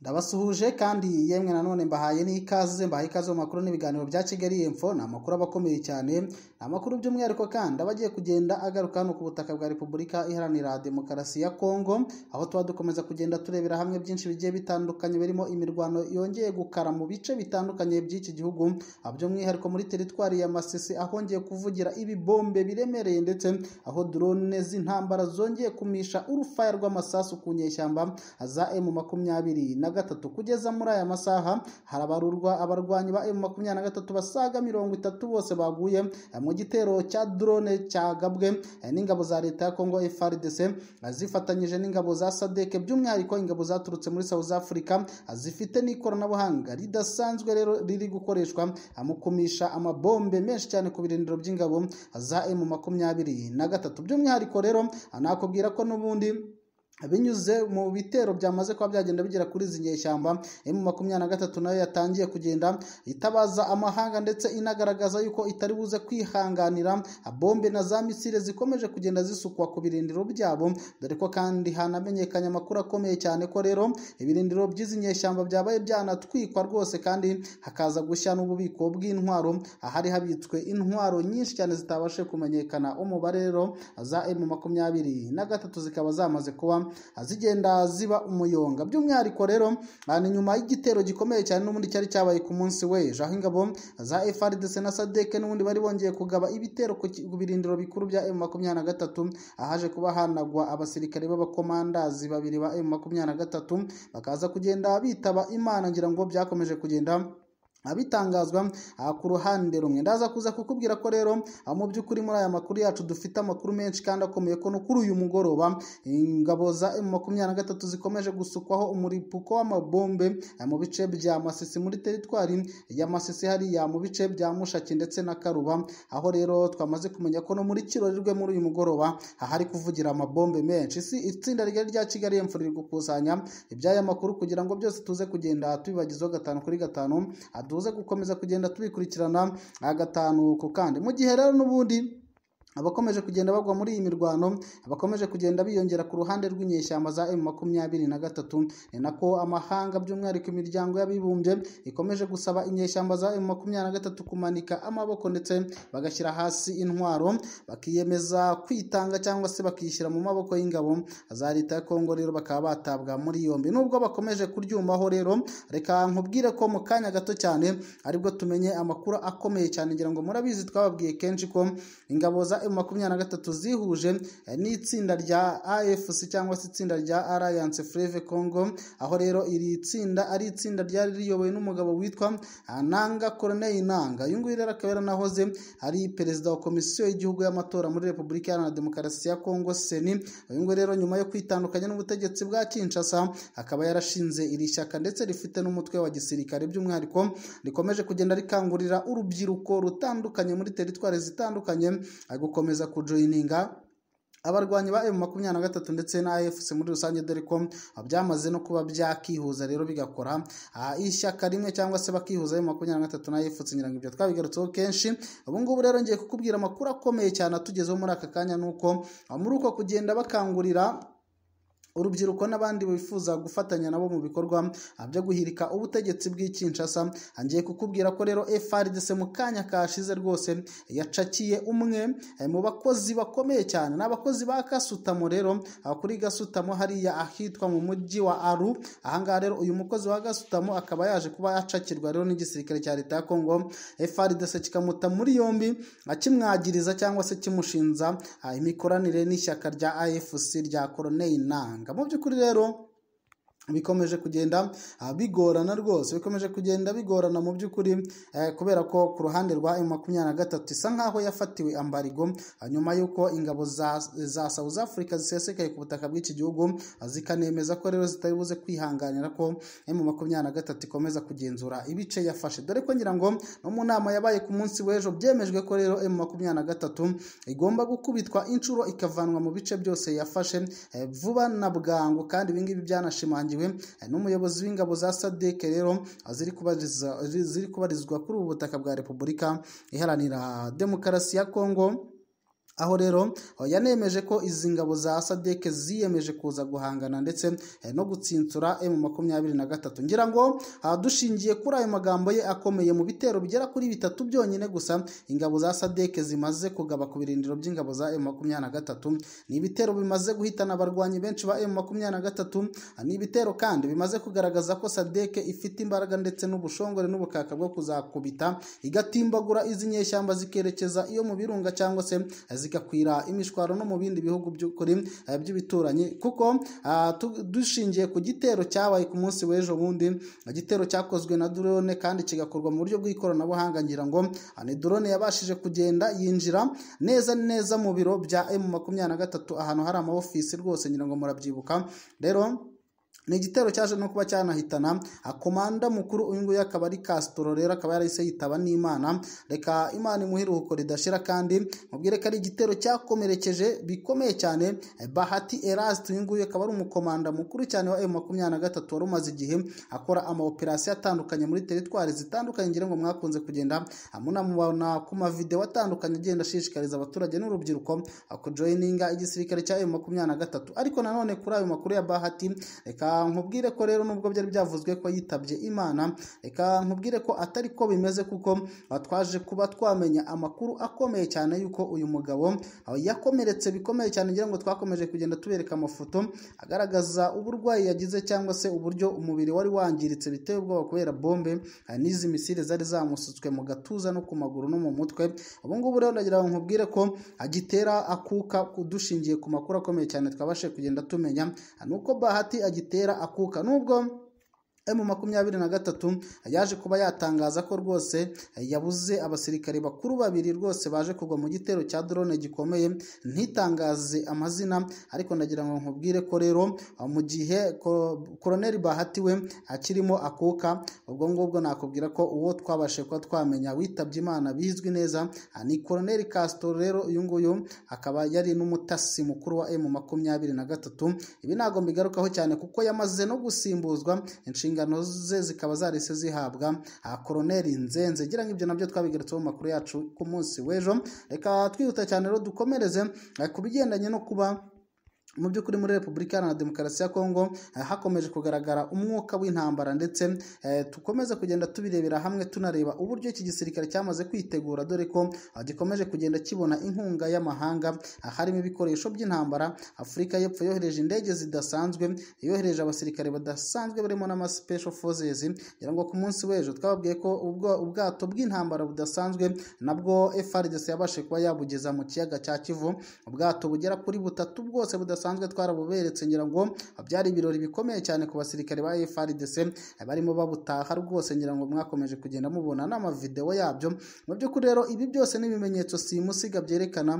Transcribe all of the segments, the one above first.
ndabasuhuje kandi yemwe nanone mbahaye n'ikaze mbahaye ikaze mu makuru n'ibiganiro bya kigali info ni amakuru aba akomeye cyane ni amakuru by'umwihariko kandi aba agiye kugenda agaruka hano ku butaka bwa repubulika iharanira demokarasi ya kongo aho tuba dukomeza kugenda turebera hamwe byinshi bigiye bitandukanye birimo imirwano yongeye gukara mu bice bitandukanye by'iki gihugu by'umwihariko muri teritwari ya masisi ahongeye kuvugira ibibombe biremereye ndetse aho drone z'intambara zongeye kumisha urufaya rw'amasasu ku nyeshyamba za emu makumyabiri na na gatatu kugeza muri aya masaha harabarurwa abarwanyi ba M23 basaga mirongo itatu bose baguye eh, mu gitero cya drone cyagabwe eh, n'ingabo za leta ya Congo FARDC eh, zifatanyije n'ingabo za SADC by'umwihariko ingabo zaturutse muri South Africa zifite n'ikoranabuhanga ridasanzwe rero riri gukoreshwa mu kumisha amabombe menshi cyane ku birindiro by'ingabo za na gatatu by'umwihariko rero nakubwira ko n'ubundi binyuze mu bitero byamaze kuba byagenda bigera kuri izi nyeshyamba emu makumyabiri na gatatu nayo yatangiye kugenda itabaza amahanga ndetse inagaragaza yuko itari buze kwihanganira bombe na za misile zikomeje kugenda zisukwa ku birindiro byabo dore ko kandi hanamenyekanye amakuru akomeye cyane ko rero ibirindiro by'izi nyeshyamba byabaye byanatwikwa rwose kandi hakaza gushya n'ububiko bw'intwaro ahari habitswe intwaro nyinshi cyane zitabashe kumenyekana umubare rero za emu makumyabiri na gatatu zikaba zamaze kuba zigenda ziba umuyonga by'umwihariko rero ni nyuma y'igitero gikomeye cyane n'ubundi cyari cyabaye ku munsi w'ejo aho ingabo za FARDC na SADC n'ubundi bari bongeye kugaba ibitero ku birindiro bikuru bya M23 ahaje kuba hanagwa abasirikare b'abakomandazi babiri ba M23 bakaza kugenda bitaba Imana ngira ngo byakomeje kugenda abitangazwa ku ruhande rumwe ndaza kuza kukubwira ko rero mu by'ukuri muri aya makuru yacu dufite amakuru menshi kandi akomeye ko no kuri uyu mugoroba ingabo za makumyabiri na gatatu zikomeje gusukwaho umuripuko w'amabombe mu bice bya masisi muri teritwari ya masisi hariya mu bice bya mushaki ndetse na karuba aho rero twamaze kumenya ko no muri kirorirwe muri uyu mugoroba ahari kuvugira amabombe menshi si itsinda rigari rya kigali emfu riri gukusanya iby'aya makuru kugira ngo byose tuze kugenda tubibagizwaho gatanu kuri gatanu duze gukomeza kugenda tubikurikirana agatanguko kandi mu gihe rero n'ubundi Abakomeje kugenda bagwa muri iyi mirwano bakomeje kugenda biyongera ku ruhande rw'inyeshyamba za M makumyabiri na gatatu ni nako amahanga by'umwihariko imiryango y'abibumbye ikomeje gusaba inyeshyamba za M makumyabiri na gatatu kumanika amaboko ndetse bagashyira hasi intwaro bakiyemeza kwitanga cyangwa se bakishyira mu maboko y'ingabo za leta ya Kongo rero bakaba batabwa muri yombi nubwo bakomeje kuryumaho rero reka nkubwire ko mu kanya gato cyane aribwo tumenye amakuru akomeye cyane ngira ngo murabizi twababwiye kenshi ko ingabo za makumyabiri na gatatu zihuje eh, n'itsinda rya afc cyangwa se itsinda rya alliance fleve congo aho rero iri tsinda ari itsinda ryari riyobowe n'umugabo witwa eh, nanga corneille Inanga uyu nguyu rero akaba yaranahoze ari perezida wa komisiyo y'igihugu y'amatora muri repubulika iharanira demokarasi ya congo seni uyu nguyu rero nyuma yo kwitandukanya n'ubutegetsi bwa kinshasa akaba yarashinze iri shyaka ndetse rifite n'umutwe wa gisirikare by'umwihariko rikomeje kugenda rikangurira urubyiruko rutandukanye muri teritwari zitandukanye eh, gukomeza kujoyininga abarwanyi ba M23 ndetse na AFC muri rusange dore ko byamaze no kuba byakihuza rero bigakora ah, ishyaka rimwe cyangwa se bakihuza M23 na AFC nyirango ibyo twabigarutseho kenshi ubu ngubu rero ngiye kukubwira amakuru akomeye cyane atugezeho muri aka kanya nuko ah, muri uko kugenda bakangurira urubyiruko n'abandi bifuza gufatanya nabo mu bikorwa byo guhirika ubutegetsi bw'ikinshasa ngiye kukubwira ko rero FRDC mu kanya kashize rwose yacakiye umwe eh, mu bakozi bakomeye cyane ni abakozi ba gasutamo rero ah, kuri gasutamo hariya ahitwa mu mujyi wa aru ahangaha rero uyu mukozi wa gasutamo akaba yaje kuba yacakirwa rero n'igisirikare cya leta ya Congo FRDC kikamuta muri yombi akimwagiriza ah, cyangwa se kimushinza ah, imikoranire n'ishyaka rya AFC rya Colonel Nanga mu by'ukuri rero bikomeje kugenda ah, bigorana rwose bikomeje kugenda bigorana mu by'ukuri eh, kubera ko ku ruhande rwa emu makumyabiri na gatatu isa nk'aho yafatiwe ambarigo ah, nyuma y'uko ingabo za South Africa zisesekaye ku butaka bw'iki gihugu ah, zikanemeza ko rero zitari kwihanganira ko emu makumyabiri na gatatu ikomeza kugenzura ibice yafashe dore ko ngira ngo no mu nama yabaye ku munsi w'ejo byemejwe ko rero emu makumyabiri na gatatu igomba gukubitwa inshuro ikavanwa mu bice byose yafashe eh, vuba na bwangu kandi ibingibi byanashimangiwe byahawe n'umuyobozi w'ingabo za sadeke rero ziri kubarizwa kuri ubu butaka bwa repubulika iharanira demokarasi ya kongo aho rero eh, yanemeje ko izi ngabo za sadek ziyemeje kuza guhangana ndetse eh, no gutsinsura emu makumyabiri na gatatu ngira ngo eh, dushingiye kuri ayo magambo ye akomeye mu bitero bigera kuri bitatu byonyine gusa ingabo za sadeke zimaze kugaba ku birindiro by'ingabo za emu makumyabiri na gatatu ni ibitero bimaze guhitana abarwanyi benshi ba emu makumyabiri na gatatu ni ibitero kandi bimaze kugaragaza ko sadek ifite imbaraga ndetse n'ubushongore n'ubukaka bwo kuzakubita igatimbagura izi nyeshyamba zikerekeza iyo mu birunga cyangwa se zigakwira imishwaro no mu bindi bihugu by'ukuri eh, by'ibituranyi kuko ah, dushingiye ku gitero cyabaye ku munsi w'ejo bundi eh, igitero cyakozwe na drone kandi kigakorwa mu buryo bw'ikoranabuhanga ngira ngo ah, ni drone yabashije kugenda yinjira neza neza mu biro bya M makumyabiri na gatatu ahantu hari ama ofisi rwose ngira ngo murabyibuka rero ni igitero cyaje no kuba cyanahitana akomanda mukuru uyu nguyu akaba ari Castro rero akaba yarahise yitaba n'Imana reka Imana imuhe iruhuko ridashira kandi mubwire ko ari igitero cyakomerekeje bikomeye cyane Bahati Eraste uyu nguyu akaba ari umukomanda mukuru cyane wa m gatatu wari umaze igihe akora ama operation atandukanye muri teritwari zitandukanye ngira ngo mwakunze kugenda munamubona ku ma video atandukanye agenda ashishikariza abaturage n'urubyiruko kujoininga igisirikare cya m gatatu ariko nanone kuri ayo makuru ya Bahati reka nkubwire ko rero nubwo byari byavuzwe ko yitabye imana reka nkubwire ko atari ko bimeze kuko twaje kuba twamenya amakuru akomeye cyane y'uko uyu mugabo yakomeretse bikomeye cyane ngira ngo twakomeje kugenda tubereka amafoto agaragaza uburwayi yagize cyangwa se uburyo umubiri wari wangiritse biteye ubwoba kubera bombe n'izi misile zari zamusutswe mu gatuza no ku maguru no mu mutwe ubu ngubu rero ndagira ngo nkubwire ko agitera akuka dushingiye ku makuru akomeye cyane twabashe kugenda tumenya nuko bahati agitera batera akuka nubwo mu makumyabiri na gatatu yaje kuba yatangaza ko rwose yabuze abasirikare bakuru babiri rwose baje kugwa mu gitero cya drone gikomeye ntitangaze amazina ariko ndagira ngo nkubwire ko rero mu gihe koroneri bahatiwe we akirimo akuka ubwo ngubwo nakubwira ko uwo twabashe kuba twamenya witabye imana bizwi neza ni koroneri Castro rero uyu nguyu akaba yari n'umutasi mukuru wa emu makumyabiri na gatatu ibi ntabwo mbigarukaho cyane kuko yamaze no gusimbuzwa inshinga inshingano ze zikaba zarese zihabwa koroneri nzenze ngira ngo ibyo nabyo twabigeretseho mu makuru yacu ku munsi w'ejo reka twihuta cyane rero dukomereze eh, ku bigendanye no kuba mu by'ukuri muri repubulika iharanira demokarasi ya kongo eh, hakomeje kugaragara umwuka w'intambara ndetse dukomeze eh, kugenda tubirebera hamwe tunareba uburyo iki gisirikare cyamaze kwitegura dore ko eh, gikomeje kugenda kibona inkunga y'amahanga harimo ibikoresho by'intambara afurika y'epfo yohereje indege zidasanzwe yohereje abasirikare badasanzwe barimo n'ama special forces ngira ngo ku munsi w'ejo twababwiye ko ubwato bw'intambara budasanzwe nabwo FARDC yabashe kuba yabugeza mu kiyaga cya Kivu ubwato bugera kuri butatu bwose budasanzwe dusanzwe twarabuberetse ngira ngo byari ibirori bikomeye cyane ku basirikare ba FARDC barimo babutaha rwose ngira ngo mwakomeje kugenda mubona n'amavideo yabyo mu by'ukuri rero ibi byose n'ibimenyetso simusiga byerekana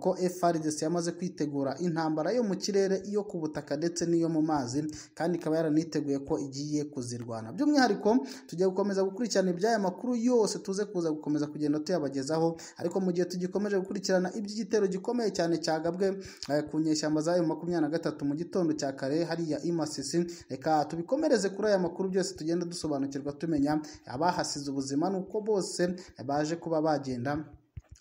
ko FARDC yamaze kwitegura intambara yo mu kirere iyo ku butaka ndetse n'iyo mu mazi kandi ikaba yaraniteguye ko igiye kuzirwana by'umwihariko tujya gukomeza gukurikirana iby'aya makuru yose tuze kuza gukomeza kugenda tuyabagezaho ariko mu gihe tugikomeje gukurikirana iby'igitero gikomeye cyane cyagabwe eh, ku nyeshyamba z'ayo makumyabiri na gatatu mu gitondo cya kare hariya i Masisi reka tubikomereze kuri aya makuru byose tugenda dusobanukirwa tumenya abahasize ubuzima uko bose baje kuba bagenda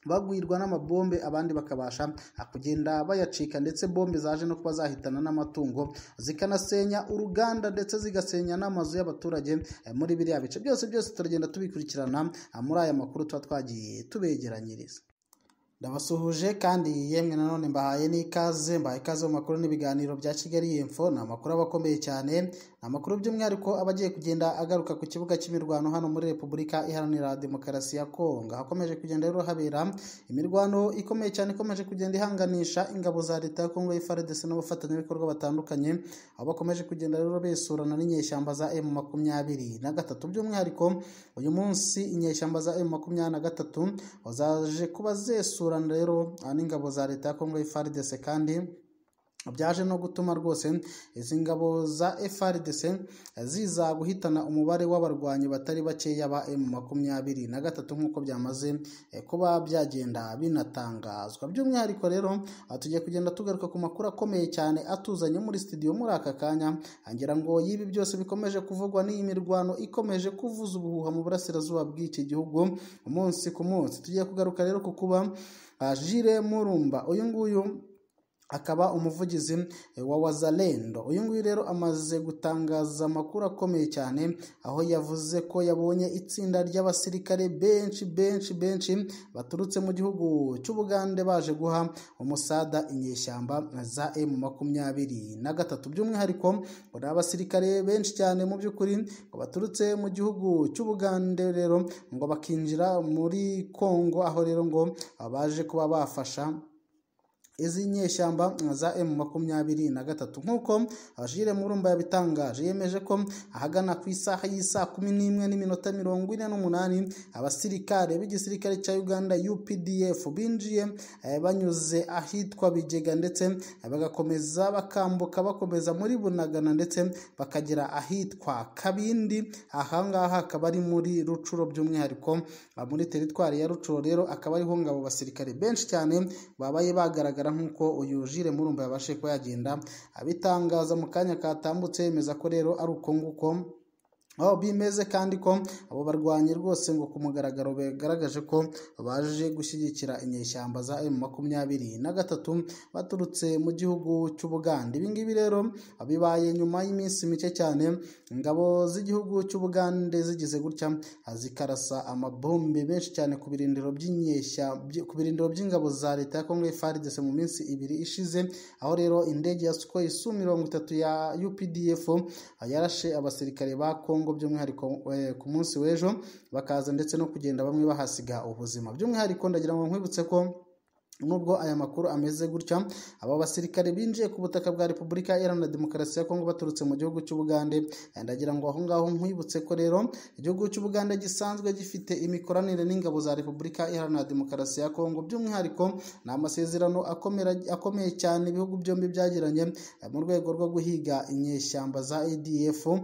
bagwirwa n'amabombe abandi bakabasha kugenda bayacika ndetse bombe zaje no kuba zahitana n'amatungo zikanasenya uruganda ndetse zigasenya n'amazu y'abaturage muri biriya bice byose byose turagenda tubikurikirana muri aya makuru tuba twagiye tubegeranyiriza ndabasuhuje kandi yemwe nanone mbahaye n'ikaze mbahaye ikaze mu makuru n'ibiganiro bya kigali y'imfo ni amakuru aba akomeye cyane ni amakuru by'umwihariko aba agiye kugenda agaruka ku kibuga cy'imirwano hano muri repubulika iharanira demokarasi ya kongo hakomeje kugenda rero habera imirwano ikomeye cyane ikomeje kugenda ihanganisha ingabo za leta ya kongo y'ifrdc n'abafatanyabikorwa batandukanye aho bakomeje kugenda rero besurana n'inyeshyamba za emu makumyabiri na gatatu by'umwihariko uyu munsi inyeshyamba za emu makumyabiri na gatatu zaje kuba zesura abaturanyi rero aha ingabo za leta ya Congo FARDC kandi byaje no gutuma rwose izi ngabo za FRDC ziza guhitana umubare w'abarwanyi batari bakeya ba M makumyabiri na gatatu nk'uko byamaze eh, kuba byagenda binatangazwa by'umwihariko rero ah, tujya kugenda tugaruka ku makuru akomeye cyane atuzanye muri studio muri aka kanya ah, ngira ngo y'ibi byose bikomeje kuvugwa n'iyi mirwano ikomeje kuvuza ubuhuha mu burasirazuba bw'iki gihugu umunsi ku munsi tugiye kugaruka rero ku kuba ah, Jire Murumba uyu nguyu akaba umuvugizi eh, wa wazalendo uyu nguyu rero amaze gutangaza amakuru akomeye cyane aho yavuze ko yabonye itsinda ry'abasirikare benshi benshi benshi baturutse mu gihugu cy'ubugande baje guha umusada inyeshyamba za emu makumyabiri na gatatu by'umwihariko hari abasirikare benshi cyane mu by'ukuri ngo baturutse mu gihugu cy'ubugande rero ngo bakinjira muri kongo aho rero ngo baje kuba bafasha izi nyeshyamba za emu makumyabiri na gatatu nk'uko abashire murumba yabitangaje yemeje ko ahagana ku isaha y'isaa kumi n'imwe n'iminota mirongo ine n'umunani abasirikare b'igisirikare cya uganda updf binjiye eh, banyuze ahitwa bigega ndetse eh, bagakomeza bakambuka bakomeza muri bunagana ndetse bakagera ahitwa kabindi ahangaha akaba ari muri rucuro by'umwihariko ah, muri teritwari ya rucuro rero akaba ariho ngabo basirikare benshi cyane babaye bagaragara bigaragara nk'uko uyu Jire Murumba yabashije kuba yagenda abitangaza mu kanya katambutse yemeza ko rero ari uko nguko aho bimeze kandi ko abo barwanyi rwose ngo ku mugaragaro bagaragaje ko baje gushyigikira inyeshyamba za emu makumyabiri na gatatu baturutse mu gihugu cy'ubugande ibingibi rero bibaye nyuma y'iminsi mike cyane ingabo z'igihugu cy'ubugande zigize gutya zikarasa amabombe menshi cyane ku birindiro by'inyeshya ku birindiro by'ingabo za leta ya kongo fardc mu minsi ibiri ishize aho rero indege ya sukoyi su mirongo itatu ya updf yarashe abasirikare ba kongo Congo by'umwihariko eh, ku munsi w'ejo bakaza ndetse no kugenda bamwe bahasiga ubuzima by'umwihariko ndagira ngo nkwibutse ko nubwo aya makuru ameze gutya aba basirikare binjiye ku butaka bwa repubulika iharanira demokarasi ya kongo baturutse mu gihugu cy'ubugande ndagira ngo aho ngaho nkwibutse ko rero igihugu cy'ubugande gisanzwe gifite imikoranire n'ingabo za repubulika iharanira demokarasi ya kongo by'umwihariko ni amasezerano akomeye cyane ibihugu byombi byagiranye eh, mu rwego rwo guhiga inyeshyamba za adf eh,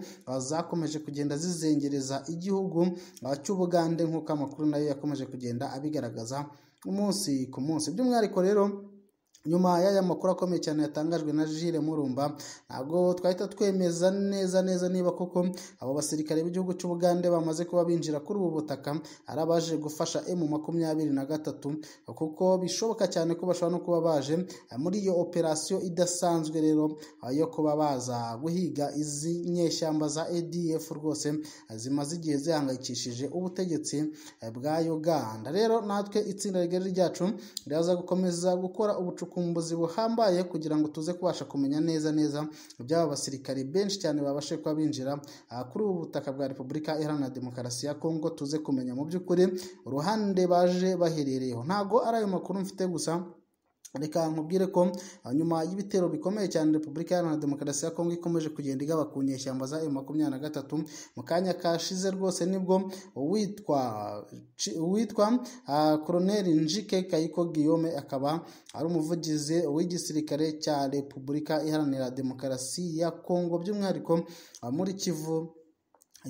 zakomeje kugenda zizengereza igihugu eh, cy'ubugande nk'uko amakuru nayo yakomeje kugenda abigaragaza umunsi ku munsi by'umwihariko rero nyuma y'aya makuru akomeye cyane yatangajwe na jire murumba ntabwo twahita twemeza neza neza niba koko abo basirikare b'igihugu cy'ubugande bamaze kuba binjira kuri ubu butaka ari abaje gufasha emu makumyabiri na gatatu kuko bishoboka cyane ko bashobora no kuba baje muri iyo operasiyo idasanzwe rero yo kuba baza guhiga izi nyeshyamba za edf rwose zimaze igihe zihangayikishije ubutegetsi bwa Uganda rero natwe itsinda rigari ryacu riraza gukomeza gukora ubucukuzi bukumbuzi buhambaye kugira ngo tuze kubasha kumenya neza neza iby'aba basirikare benshi cyane babashe kuba binjira kuri ubu butaka bwa repubulika iharanira demokarasi ya kongo tuze kumenya mu by'ukuri uruhande baje baherereyeho ntabwo ari ayo makuru mfite gusa reka nkubwire ko nyuma y'ibitero bikomeye cyane repubulika iharanira demokarasi ya kongo ikomeje kugenda igaba ku nyeshyamba za emu makumyabiri na gatatu mu kanya kashize rwose nibwo uwitwa uwitwa koroneri ah, njike kayiko giyome akaba ari umuvugizi w'igisirikare cya repubulika iharanira demokarasi ya kongo by'umwihariko ah, muri kivu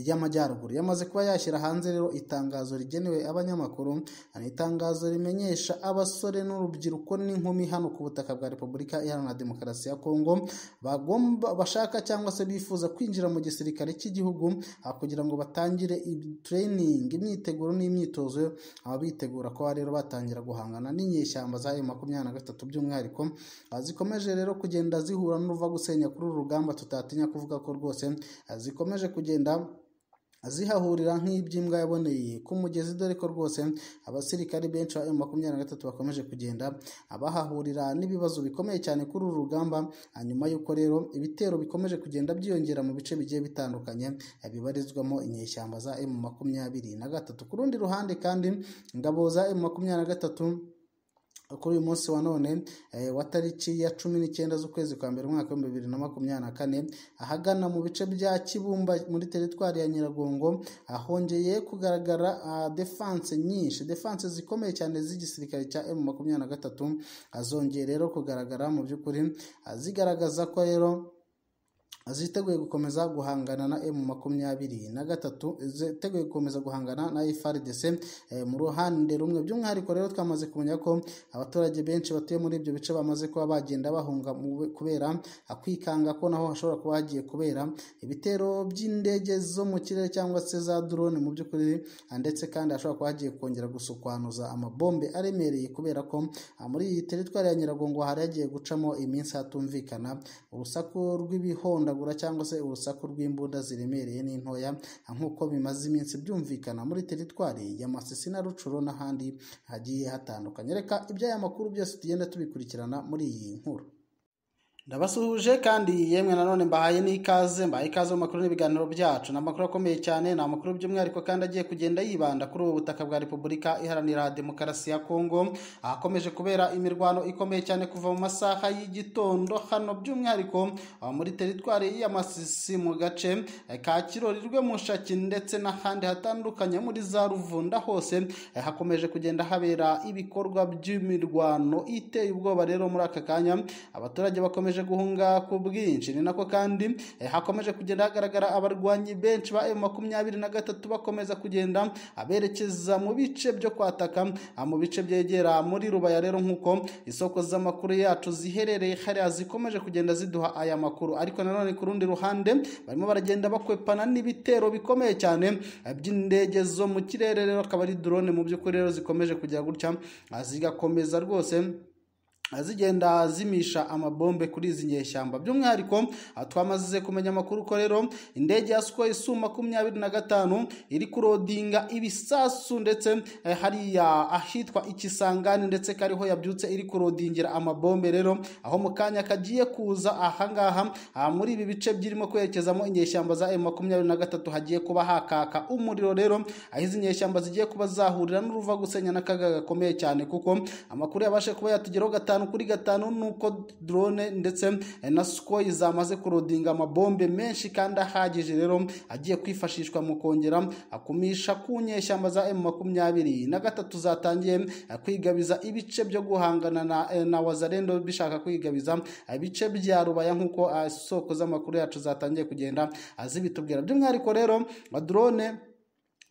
y'Amajyaruguru yamaze kuba yashyira hanze rero itangazo rigenewe abanyamakuru ni itangazo rimenyesha abasore n'urubyiruko n'inkumi hano ku butaka bwa Repubulika Iharanira Demokarasi ya Kongo bagomba bashaka cyangwa se bifuza kwinjira mu gisirikare cy'igihugu ah, kugira ngo batangire training imyiteguro n'imyitozo aba bitegura ko rero batangira guhangana n'inyeshyamba zayo makumyabiri na gatatu by'umwihariko ah, zikomeje rero kugenda zihura n'uruva gusenya kuri uru rugamba tutatinya kuvuga ko rwose ah, zikomeje kugenda azihahurira nk'iby'imbwa yaboneye ku mugezi dore ko rwose abasirikare benshi ba makumyabiri na gatatu bakomeje kugenda abahahurira n'ibibazo bikomeye cyane kuri uru rugamba hanyuma y'uko rero ibitero bikomeje kugenda byiyongera mu bice bigiye bitandukanye bibarizwamo inyeshyamba za emu makumyabiri na gatatu ku rundi ruhande kandi ingabo za emu makumyabiri na gatatu kuri uyu munsi wa none eh, wa tariki ya cumi n'icyenda z'ukwezi kwa mbere umwaka w'ibihumbi bibiri na makumyabiri na kane ahagana mu bice bya kibumba muri teritwari ya nyiragongo ahongeye kugaragara ah, defanse nyinshi defanse zikomeye cyane z'igisirikare cya emu makumyabiri na gatatu zongeye rero kugaragara mu by'ukuri ah, zigaragaza ko rero ziteguye gukomeza guhangana na M makumyabiri na gatatu ziteguye gukomeza guhangana na FRDC eh, mu ruhande rumwe by'umwihariko rero twamaze kumenya ko abaturage benshi batuye muri ibyo bice bamaze kuba bagenda bahunga kubera akwikanga ah, ko naho hashobora kuba hagiye kubera ibitero by'indege zo mu kirere cyangwa se za drone mu by'ukuri ah, ndetse kandi hashobora kuba hagiye kongera gusukwanuza amabombe aremereye kubera ko ah, muri iyi teritwari ya Nyiragongo hari hagiye gucamo iminsi hatumvikana urusaku rw'ibihonda guhanagura cyangwa se urusaku rw'imbunda ziremereye n'intoya nk'uko bimaze iminsi byumvikana muri teritwari ya Masisi na Rucuro n'ahandi hagiye hatandukanye reka iby'aya makuru byose tugenda tubikurikirana muri iyi nkuru ndabasuhuje kandi yemwe nanone mbahaye n'ikaze mbahaye ikaze mu makuru n'ibiganiro byacu ni amakuru akomeye cyane ni amakuru by'umwihariko kandi agiye kugenda yibanda kuri ubu butaka bwa repubulika iharanira demokarasi ya kongo ahakomeje kubera imirwano ikomeye cyane kuva mu masaha y'igitondo hano by'umwihariko muri teritwari y'amasisi mu gace eh, ka kirori mu Shaki ndetse n'ahandi hatandukanye muri za ruvunda hose eh, hakomeje kugenda habera ibikorwa by'imirwano iteye ubwoba rero muri aka kanya abaturage bakomeje bakomeje guhunga ku bwinshi ni nako kandi eh, hakomeje kugenda hagaragara abarwanyi benshi ba makumyabiri na gatatu bakomeza kugenda aberekeza mu bice byo kwataka ah, mu bice byegera muri rubaya rero nk'uko isoko z'amakuru yacu ziherereye hariya zikomeje kugenda ziduha aya makuru ariko nanone ku rundi ruhande barimo baragenda bakwepana n'ibitero bikomeye cyane eh, by'indege zo mu kirere rero akaba ari drone mu by'ukuri rero zikomeje kujya gutya ah, zigakomeza rwose zigenda zimisha amabombe kuri izi nyeshyamba by'umwihariko twamaze kumenya amakuru ko rero indege ya Sukhoi Su makumyabiri na gatanu iri kurodinga ibisasu ndetse eh, hariya ahitwa ikisangani ndetse kariho yabyutse iri kurodingira amabombe rero aho mu kanya kagiye kuza ahangaha ah, muri ibi bice birimo kwerekezamo inyeshyamba za makumyabiri na gatatu hagiye kuba hakaka umuriro rero aho izi nyeshyamba zigiye kuba zahurira n'uruva gusenya n'akaga gakomeye cyane kuko amakuru yabashe kuba yatugeraho gatanu gatanu kuri gatanu nuko drone ndetse na sukoyi zamaze kurodinga amabombe menshi kandi ahagije rero agiye kwifashishwa mu kongera akumisha ku nyeshyamba za emu makumyabiri na gatatu zatangiye kwigabiza ibice byo guhangana na, eh, na wazalendo bishaka kwigabiza ibice bya rubaya nk'uko eh, isoko z'amakuru yacu zatangiye kugenda zibitubwira by'umwihariko rero drone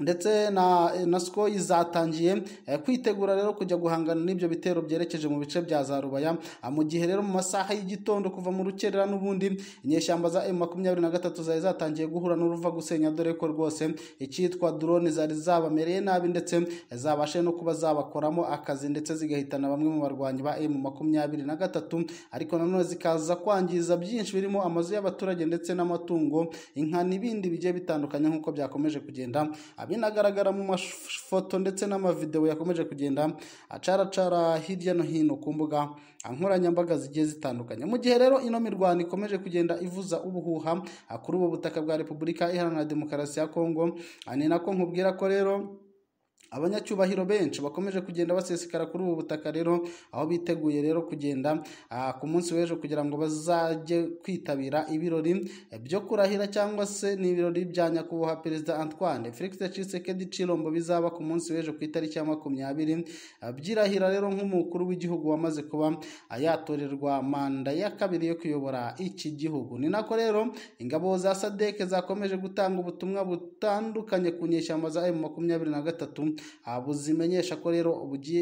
ndetse na nasco izatangiye eh, kwitegura rero kujya guhangana n'ibyo bitero byerekeje mu bice bya za rubaya ah, mu gihe rero mu masaha y'igitondo kuva mu rukerera n'ubundi inyeshyamba za emu makumyabiri na gatatu zari zatangiye guhura n'uruva gusenya dore ko rwose icyitwa drone zari zabamereye nabi ndetse zabashe no kuba zabakoramo akazi ndetse zigahitana bamwe mu barwanyi ba emu makumyabiri na gatatu ariko nanone zikaza kwangiza byinshi birimo amazu y'abaturage ndetse n'amatungo inka n'ibindi bigiye bitandukanye nk'uko byakomeje kugenda ah, binagaragara mu mafoto ndetse n'amavidewo yakomeje kugenda acaracara hirya no hino ku mbuga nkoranyambaga zigiye zitandukanye mu gihe rero ino mirwano ikomeje kugenda ivuza ubuhuha kuri ubu butaka bwa repubulika iharanira demokarasi ya kongo ni nako nkubwira ko rero abanyacyubahiro benshi bakomeje kugenda basesekara kuri ubu butaka rero aho biteguye rero kugenda ah, ku munsi w'ejo kugira ngo bazajye kwitabira ibirori byo kurahira cyangwa se ni ibirori bya nyakubahwa perezida Antoine Felix Tshisekedi Tshilombo bizaba ku munsi w'ejo ku itariki ya makumyabiri ah, byirahira rero nk'umukuru w'igihugu wamaze kuba yatorerwa manda ya kabiri yo kuyobora iki gihugu ni nako rero ingabo za sadeke zakomeje gutanga ubutumwa butandukanye ku nyeshyamba za M makumyabiri na gatatu zimenyesha ko rero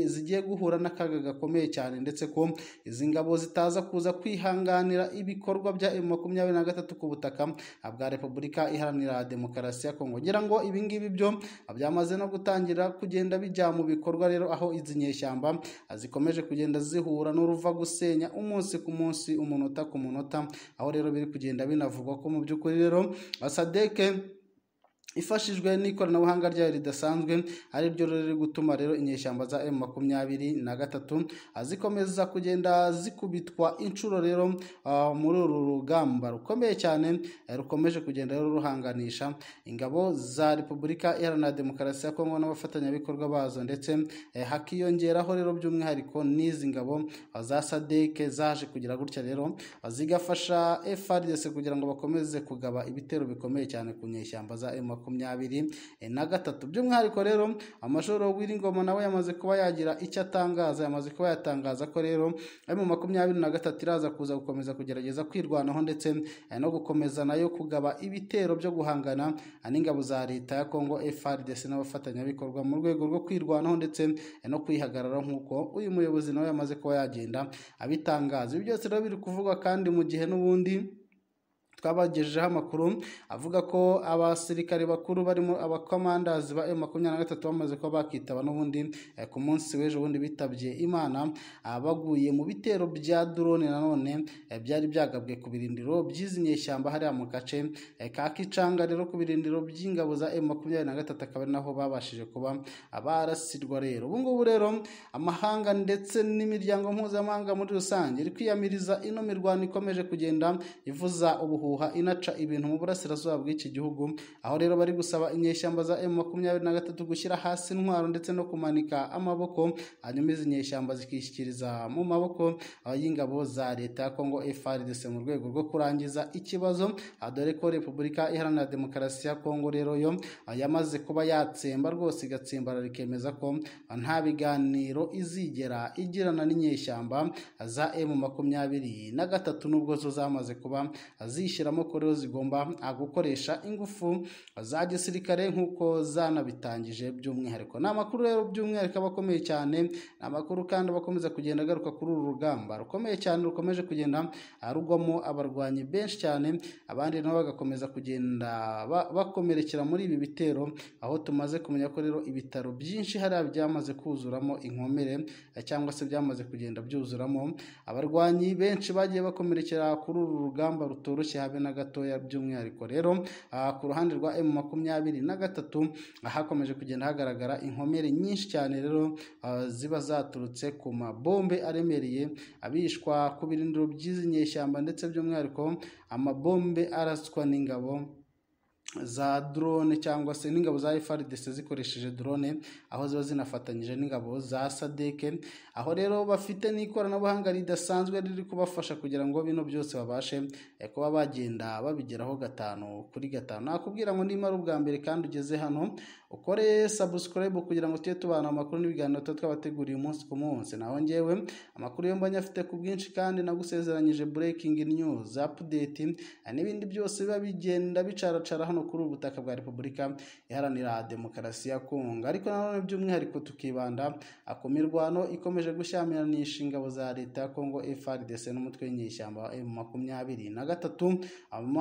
zigiye guhura n'akaga gakomeye cyane ndetse ko izi ngabo zitaza kuza kwihanganira ibikorwa bya makumyabiri na gatatu ku butaka bwa repubulika iharanira demokarasi ya kongo ngira ngo ibingibi byo byamaze no gutangira kugenda bijya mu bikorwa rero aho izi nyeshyamba zikomeje kugenda zihura n'uruva gusenya umunsi ku munsi umunota ku munota aho rero biri kugenda binavugwa ko mu by'ukuri rero basadeke ifashijwe n'ikoranabuhanga ryayo ridasanzwe ari ryo riri gutuma rero inyeshyamba za emu makumyabiri na gatatu ah, zikomeza kugenda zikubitwa inshuro rero ah, muri uru rugamba rukomeye cyane eh, rukomeje kugenda rero ruhanganisha ingabo za repubulika iharanira demokarasi ya kongo n'abafatanyabikorwa bazo ndetse eh, hakiyongeraho rero by'umwihariko n'izi ngabo ah, za sadeke zaje kugira gutya rero zigafasha efuperi kugira ngo bakomeze kugaba ibitero bikomeye cyane ku nyeshyamba za emu makumyabiri eh, na gatatu by'umwihariko rero amashuri w'ingoma nawe yamaze kuba yagira icyo atangaza yamaze kuba yatangaza ko rero ari mu makumyabiri na gatatu iraza kuza gukomeza kugerageza kwirwanaho ndetse eh, no gukomeza nayo kugaba ibitero byo guhangana eh, n'ingabo za leta ya kongo frdc n'abafatanyabikorwa mu rwego rwo kwirwanaho ndetse no kwihagararaho nk'uko uyu muyobozi nawe yamaze kuba yagenda abitangaza ibi byose rero biri kuvugwa kandi mu gihe n'ubundi twabagejejeho amakuru avuga ko abasirikare bakuru barimo abakomandazi ba makumyabiri na gatatu bamaze kuba bakitaba n'ubundi eh, ku munsi w'ejo bundi bitabye imana ah, baguye mu bitero bya drone nanone eh, byari byagabwe ku birindiro by'izi nyeshyamba hariya mu gace eh, ka kicanga rero ku birindiro by'ingabo za emu makumyabiri na gatatu akaba ari naho babashije kuba barasirwa rero ubu ngubu rero amahanga ndetse n'imiryango mpuzamahanga muri rusange iri kwiyamiriza ino mirwano ikomeje kugenda ivuza ubuhuha Huha inaca ibintu mu burasirazuba bw'iki gihugu aho rero bari gusaba inyeshyamba za makumyabiri na gatatu gushyira hasi intwaro ndetse no kumanika amaboko hanyuma izi nyeshyamba zikishyikiriza mu maboko y'ingabo za leta ya Congo FARDC mu rwego rwo kurangiza ikibazo ah, dore ko Repubulika Iharanira Demokarasi ya Congo rero yo ah, yamaze kuba yatsemba rwose igatsembarara ikemeza ko ah, nta biganiro izigera igirana n'inyeshyamba za M makumyabiri na gatatu nubwo zo zamaze kuba zishyira ishyiramo zigomba ah, gukoresha ingufu za gisirikare nk'uko zanabitangije by'umwihariko ni amakuru rero by'umwihariko aba akomeye cyane ni amakuru kandi aba akomeza kugenda agaruka kuri uru rugamba rukomeye cyane rukomeje kugenda rugwamo abarwanyi benshi cyane abandi nabo bagakomeza kugenda bakomerekera muri ibi bitero aho tumaze kumenya ko rero ibitaro byinshi hariya byamaze kuzuramo inkomere eh, cyangwa se byamaze kugenda byuzuramo abarwanyi benshi bagiye bakomerekera kuri uru rugamba rutoroshye kabe na gatoya by'umwihariko rero ku ruhande rwa emu makumyabiri na gatatu hakomeje kugenda hagaragara inkomere nyinshi cyane rero ah, ziba zaturutse ku mabombe aremereye abishwa ku birindiro by'izi nyeshyamba ndetse by'umwihariko amabombe araswa n'ingabo za drone cyangwa se n'ingabo za FARDC zikoresheje drone aho ziba zinafatanyije n'ingabo za sadeke aho rero bafite n'ikoranabuhanga ridasanzwe riri kubafasha kugira ngo bino byose babashe eh, kuba bagenda babigeraho gatanu kuri gatanu nakubwira ngo nimara ubwa mbere kandi ugeze hano ukore sabusikarayibu kugira ngo tujye tubana amakuru n'ibiganiro tuba twabateguriye umunsi ku munsi naho ngewe amakuru yo mbonye afite ku bwinshi kandi nagusezeranyije burekingi niyuzi apudeti n'ibindi byose biba bigenda bicaracara hano kuri ubu butaka bwa repubulika iharanira demokarasi ya kongo ariko nanone by'umwihariko tukibanda mirwano ikomeje gushyamirananisha ingabo za leta ya kongo frdc n'umutwe w'inyeshyamba wa eh, emu makumyabiri na gatatu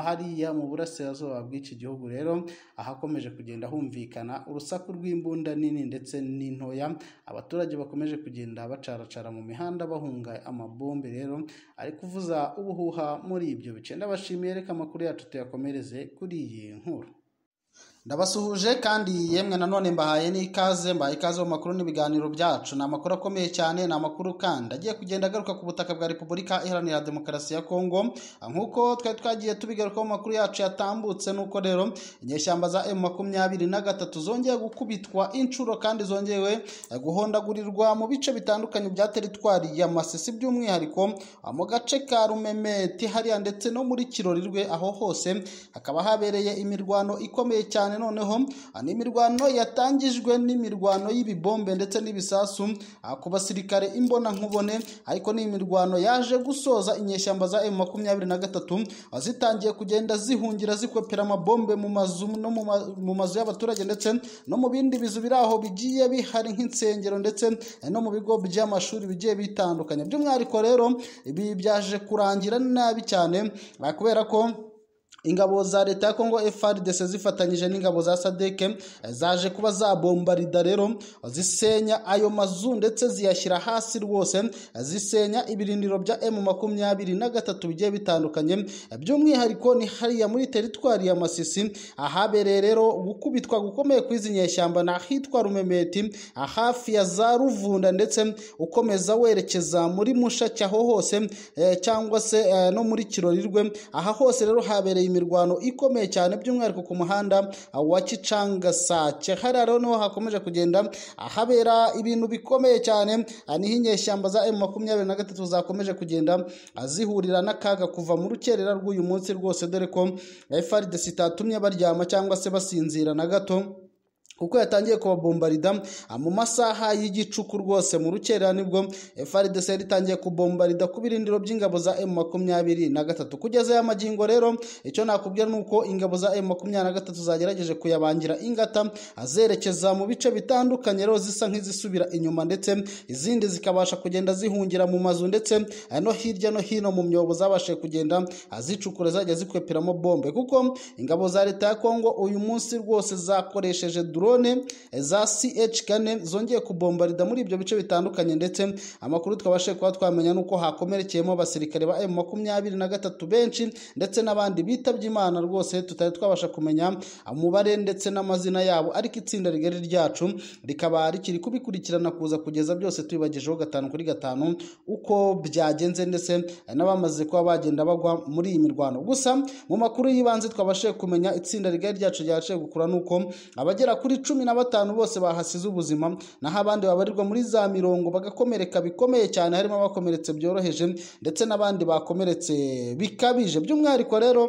hariya mu burasirazuba bw'iki gihugu rero ahakomeje kugenda humvikana urusaku rw'imbunda nini ndetse n'intoya abaturage bakomeje kugenda bacaracara mu mihanda bahunga amabombe rero ari kuvuza ubuhuha muri ibyo bice ndabashimiye reka amakuru yacu tuyakomereze kuri iyi nkuru ndabasuhuje kandi yemwe nanone mbahaye n'ikaze mbaye ikaze mu makuru n'ibiganiro byacu ni amakuru akomeye cyane ni amakuru kandi agiye kugenda agaruka ku butaka bwa repubulika iharanira demokarasi ya kongo nk'uko twari twagiye tubigarukaho mu makuru yacu yatambutse n'uko rero inyeshyamba za emu makumyabiri na gatatu zongeye gukubitwa inshuro kandi zongewe guhondagurirwa mu bice bitandukanye bya teritwari ya masisi by'umwihariko mu gace ka rumemeti hariya ndetse no muri kirori aho hose hakaba habereye imirwano ikomeye cyane cyane noneho ah, ni imirwano yatangijwe n'imirwano y'ibibombe ndetse n'ibisasu ah, ku basirikare imbonankubone ariko ni imirwano yaje gusoza inyeshyamba za emu makumyabiri na gatatu ah, zitangiye kugenda zihungira zikwepera amabombe mu mazu no mu mazu y'abaturage ndetse no mu bindi bizu biri aho bigiye bihari nk'insengero ndetse eh, no mu bigo by'amashuri bigiye bitandukanye by'umwihariko rero ibi byaje kurangira nabi cyane kubera ko ingabo za leta ya Kongo FARDC zifatanyije n'ingabo za SADC zaje kuba zabombarida rero zisenya ayo mazu ndetse ziyashyira hasi rwose zisenya ibirindiro bya M makumyabiri na gatatu bigiye bitandukanye by'umwihariko ni hariya muri teritwari ya Masisi ahabereye rero gukubitwa gukomeye kw'izi nyeshyamba ni ahitwa Rumemeti hafi ya za Ruvunda ndetse ukomeza werekeza muri Mushaki hose eh, cyangwa se eh, no muri Kirorirwe aha hose rero habereye imirwano ikomeye cyane by'umwihariko ku muhanda wa Kicangasake hariya niho hakomeje kugenda habera ibintu bikomeye cyane niho inyeshyamba za emu makumyabiri na gatatu zakomeje kugenda zihurira n'akaga kuva mu rukerera rw'uyu munsi rwose dore ko FARDC itatumye baryama cyangwa se basinzira na gato kuko yatangiye kubabombarida mu masaha y'igicuku rwose mu rukerera nibwo FARDC itangiye kubombarida ku birindiro by'ingabo za M makumyabiri na gatatu kugeza ya magingo rero icyo nakubwira ni uko ingabo za M makumyabiri na gatatu zagerageje kuyabangira ingata azerekeza mu bice bitandukanye rero zisa nk'izisubira inyuma ndetse izindi zikabasha kugenda zihungira mu mazu ndetse no hirya no hino mu myobo zabashije kugenda zicukura zajya zikwepiramo bombe kuko ingabo za leta ya Kongo uyu munsi rwose zakoresheje duro dorone za CH kane zongeye kubombarida muri ibyo bice bitandukanye ndetse amakuru twabashije kuba twamenya uko hakomerekeyemo abasirikare ba M makumyabiri na gatatu benshi ndetse n'abandi bitabye Imana rwose tutari twabasha kumenya umubare ndetse n'amazina yabo ariko itsinda rigari ryacu rikaba rikiri kubikurikirana kuza kugeza byose tubibagejeho gatanu kuri gatanu uko byagenze ndetse n'abamaze kuba bagenda bagwa muri iyi mirwano gusa mu makuru y'ibanze twabashije kumenya itsinda rigari ryacu ryabashije gukura nuko abagera kuri cumi na batanu bose bahasize ubuzima naho abandi babarirwa muri za mirongo bagakomereka bikomeye cyane harimo abakomeretse byoroheje ndetse n'abandi bakomeretse bikabije by'umwihariko rero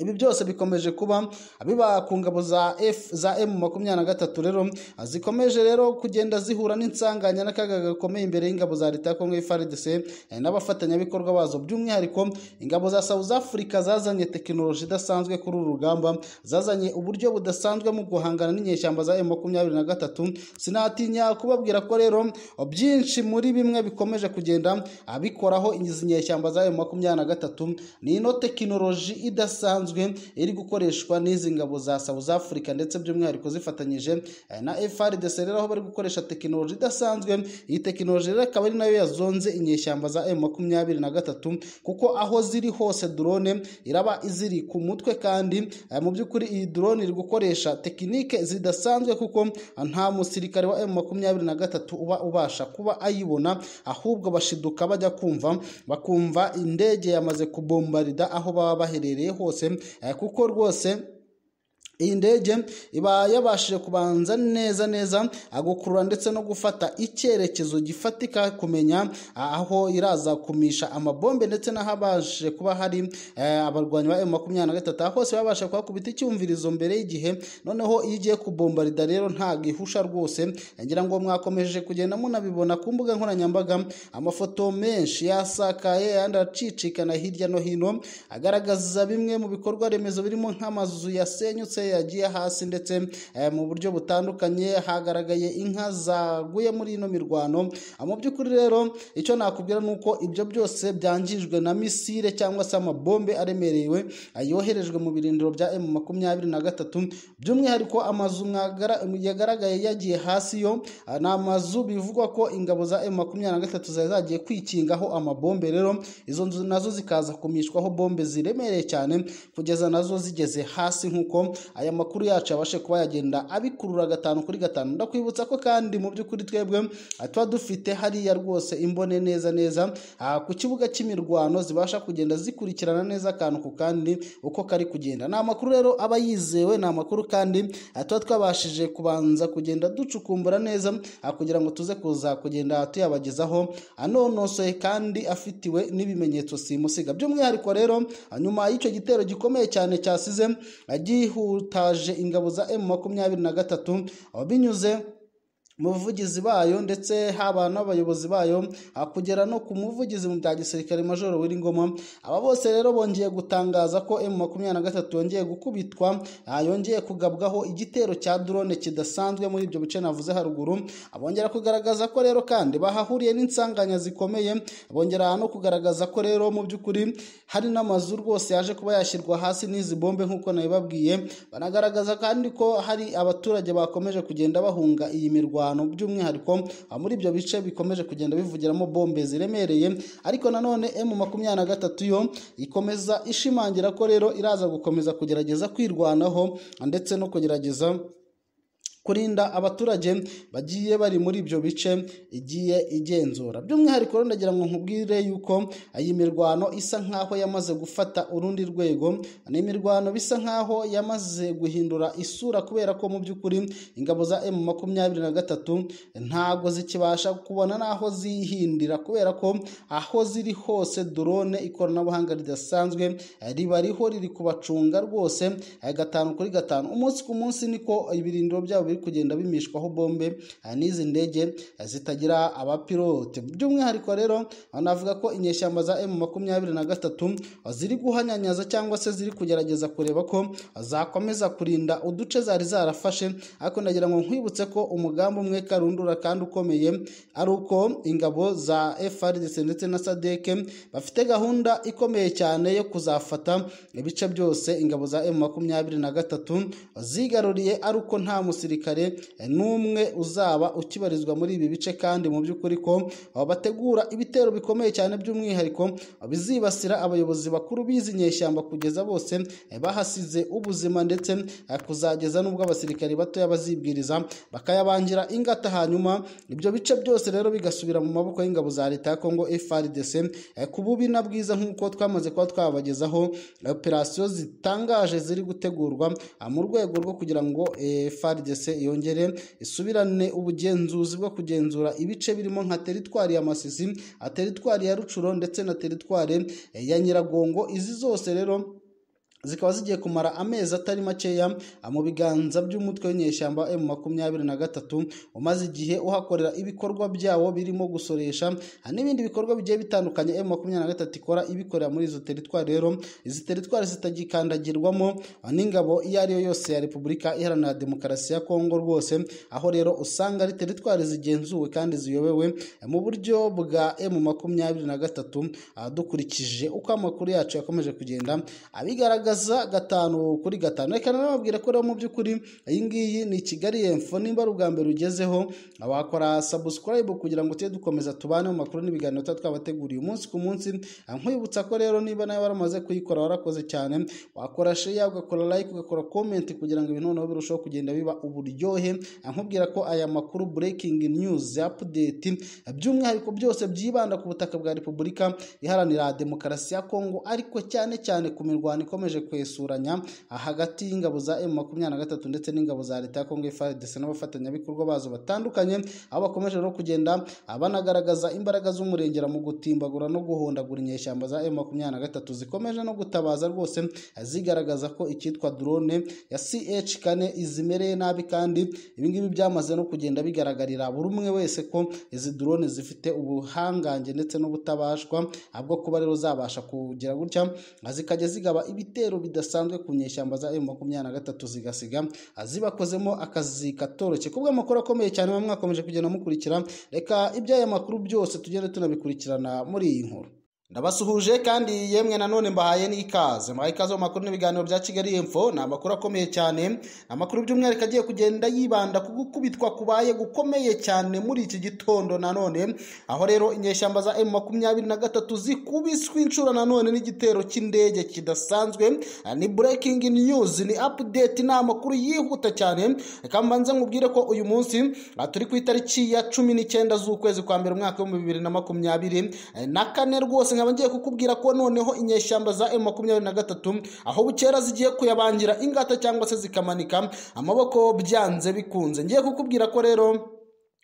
ibi byose bikomeje kuba biba ku ngabo za F za M makumyabiri na gatatu rero zikomeje rero kugenda zihura n'insanganya n'akaga gakomeye imbere y'ingabo za leta ya Congo FARDC eh, n'abafatanyabikorwa bazo by'umwihariko ingabo za South Africa zazanye tekinoloji idasanzwe kuri uru rugamba zazanye uburyo budasanzwe mu guhangana n'inyeshyamba za M makumyabiri na gatatu sinatinya kubabwira ko rero byinshi muri bimwe bikomeje kugenda abikoraho izi nyeshyamba za M makumyabiri na gatatu ni ino tekinoloji idasanzwe zisanzwe iri gukoreshwa n'izi ngabo za South Africa ndetse by'umwihariko zifatanyije eh, na FARDC rero aho bari gukoresha tekinoloji idasanzwe iyi tekinoloji rero akaba ari nayo yazonze inyeshyamba za m gatatu kuko aho ziri hose drone iraba iziri ku mutwe kandi eh, mu by'ukuri iyi drone iri gukoresha tekinike zidasanzwe kuko eh, nta musirikare wa m gatatu uba ubasha kuba ayibona ahubwo bashiduka bajya kumva bakumva indege yamaze kubombarida aho baba baherereye hose Eh, kuko rwose iyi ndege iba yabashije kubanza neza neza gukurura ndetse no gufata icyerekezo gifatika kumenya aho iraza kumisha amabombe ndetse n'ahabashije kuba hari eh, abarwanyi ba emu makumyabiri na gatatu aho hose babasha kuhakubita icyumvirizo mbere y'igihe noneho iyo igiye kubombarida rero nta gihusha rwose eh, ngira ngo mwakomeje kugenda munabibona ku mbuga nkoranyambaga amafoto menshi yasakaye ayandi acicikana hirya no hino agaragaza bimwe mu bikorwa remezo birimo nk'amazu yasenyutse yagiye hasi ndetse eh, mu buryo butandukanye hagaragaye inka zaguye muri ino mirwano ah, mu by'ukuri rero icyo nakubwira ni uko ibyo byose byangijwe na misile cyangwa se amabombe aremerewe ah, yoherejwe mu birindiro bya emu makumyabiri na gatatu by'umwihariko amazu yagaragaye yagiye hasi yo ah, ni amazu bivugwa ko ingabo za emu makumyabiri na gatatu zari zagiye kwikingaho amabombe rero izo nzu nazo zikaza kumishwaho bombe ziremereye cyane kugeza nazo zigeze hasi nk'uko aya makuru yacu abashe kuba yagenda abikurura gatanu kuri gatanu ndakwibutsa ko kandi mu by'ukuri twebwe ah, tuba dufite hariya rwose imbone neza neza ah, ku kibuga cy'imirwano zibasha kugenda zikurikirana neza akantu ku kandi uko kari kugenda ni amakuru rero aba yizewe ni amakuru kandi ah, tuba twabashije kubanza kugenda ducukumbura neza kugira ngo tuze kuza kugenda tuyabagezaho anonosoye kandi afitiwe n'ibimenyetso simusiga by'umwihariko rero nyuma y'icyo gitero gikomeye cyane cyasize gihute utaje ingabo za M makumyabiri na gatatu binyuze mu bavugizi bayo ndetse haba n'abayobozi bayo kugera no ku muvugizi mu bya gisirikare majoro w'ingoma aba bose rero bongeye gutangaza ko emu makumyabiri na gatatu yongeye gukubitwa yongeye kugabwaho igitero cya drone kidasanzwe muri ibyo bice navuze haruguru abongera kugaragaza ko rero kandi bahahuriye n'insanganya zikomeye bongera no kugaragaza ko rero mu by'ukuri hari n'amazu rwose yaje kuba yashyirwa hasi n'izi bombe nk'uko nabibabwiye banagaragaza kandi ko hari abaturage bakomeje kugenda bahunga iyi mirwano abantu by'umwihariko muri ibyo bice bikomeje kugenda bivugiramo bombe ziremereye ariko nanone emu makumyabiri na gatatu yo ikomeza ishimangira ko rero iraza gukomeza kugerageza kwirwanaho ndetse no kugerageza kurinda abaturage bagiye bari muri ibyo bice igiye igenzura by'umwihariko rero ndagira ngo nkubwire yuko iyi mirwano isa nk'aho yamaze gufata urundi rwego ni imirwano bisa nk'aho yamaze guhindura isura kubera ko mu by'ukuri ingabo za emu makumyabiri na gatatu ntago zikibasha kubona n'aho zihindira kubera ko aho ziri hose dorone ikoranabuhanga ridasanzwe eh, riba riho riri kubacunga rwose eh, gatanu kuri gatanu umunsi ku munsi niko ibirindiro byabo biri kugenda bimishwaho bombe n'izi ndege zitagira abapilote by'umwihariko rero banavuga ko inyeshyamba za emu makumyabiri na gatatu ziri guhanyanyaza cyangwa se ziri kugerageza kureba ko zakomeza kurinda uduce zari zarafashe ariko nagira ngo nkwibutse ko umugambi umwe karundura kandi ukomeye ari uko ingabo za FARDC ndetse na SADC e bafite gahunda ikomeye cyane yo kuzafata ibice byose ingabo za M makumyabiri na gatatu zigaruriye ari uko nta musirikare gisirikare eh, n'umwe uzaba ukibarizwa muri ibi bice kandi mu by'ukuri ko bategura ibitero bikomeye cyane by'umwihariko bizibasira abayobozi bakuru b'izi nyeshyamba kugeza bose eh, bahasize ubuzima ndetse eh, kuzageza n'ubwo abasirikare batoya bazibwiriza bakayabangira ingata hanyuma ibyo bice byose rero bigasubira mu maboko y'ingabo za leta ya Kongo FARDC ku bubi na bwiza nk'uko twamaze kuba twabagezaho operasiyo zitangaje ziri gutegurwa ah, mu rwego rwo kugira ngo FARDC yose yongere isubirane ubugenzuzi bwo kugenzura ibice birimo nka teritwari ya masisi teritwari ya rucuro ndetse na teritwari ya nyiragongo izi zose rero zikaba zigiye kumara amezi atari makeya mu biganza by'umutwe w'inyeshyamba emu makumyabiri na gatatu umaze igihe uhakorera ibikorwa byawo birimo gusoresha n'ibindi bikorwa bigiye bitandukanye emu makumyabiri na gatatu ikora ibikorera muri izo teritwari rero izi teritwari zitagikandagirwamo n'ingabo iyo ari yo yose ya repubulika iharanira demokarasi ya kongo rwose aho rero usanga ari teritwari zigenzuwe kandi ziyobewe mu buryo bwa emu makumyabiri na gatatu dukurikije uko amakuru yacu yakomeje kugenda abigaragaza garagaza gatanu kuri gatanu reka nababwire ko rero mu by'ukuri iyi ngiyi ni kigali emfo nimba ari ubwa mbere ugezeho wakora sabusikarayibu kugira ngo tujye dukomeza tubane mu makuru n'ibiganiro tuba twabateguriye umunsi ku munsi nkwibutsa ko rero niba nawe waramaze kuyikora warakoze cyane wakora sheya ugakora layike ugakora komenti kugira ngo ibintu noneho birusheho kugenda biba uburyohe nkubwira ko aya makuru burekingi nyuzi apudeti by'umwihariko byose byibanda ku butaka bwa repubulika iharanira demokarasi ya kongo ariko cyane cyane ku mirwano ikomeje bakomeje kwesuranya hagati y'ingabo za m gatatu ndetse n'ingabo za leta ya Congo FARDC n'abafatanyabikorwa bazo batandukanye aho bakomeje no kugenda banagaragaza imbaraga z'umurengera mu gutimbagura no guhondagura inyeshyamba za m gatatu zikomeje no gutabaza rwose zigaragaza ko icyitwa drone ya ch kane izimereye nabi kandi ibingibi byamaze no kugenda bigaragarira buri umwe wese ko izi drone zifite ubuhangange ndetse n'ubutabashwa bwo kuba rero zabasha kugira gutya zikajya zigaba ibitero ibitero bidasanzwe ku nyeshyamba za M23 zigasiga zibakozemo akazi katoroshye kubwo amakuru akomeye cyane mwakomeje kugenda mukurikira reka iby'aya makuru byose tugende tunabikurikirana muri iyi nkuru ndabasuhuje kandi yemwe nanone mbahaye n'ikaze mbahaye ikaze mu makuru n'ibiganiro bya kigali info ni amakuru akomeye cyane ni amakuru by'umwihariko agiye kugenda yibanda ku gukubitwa kubaye gukomeye cyane muri iki gitondo nanone aho rero inyeshyamba za emu makumyabiri na gatatu zikubiswe inshuro nanone n'igitero cy'indege kidasanzwe ni breaking news ni update ni amakuru yihuta cyane reka mbanze nkubwire ko uyu munsi ah, turi ku itariki ya cumi n'icyenda z'ukwezi kwa mbere umwaka w'ibihumbi bibiri na makumyabiri eh, na kane rwose nkaba ngiye kukubwira ko noneho inyeshyamba za emu makumyabiri na gatatu aho bukera zigiye kuyabangira ingata cyangwa se zikamanika amaboko byanze bikunze ngiye kukubwira ko rero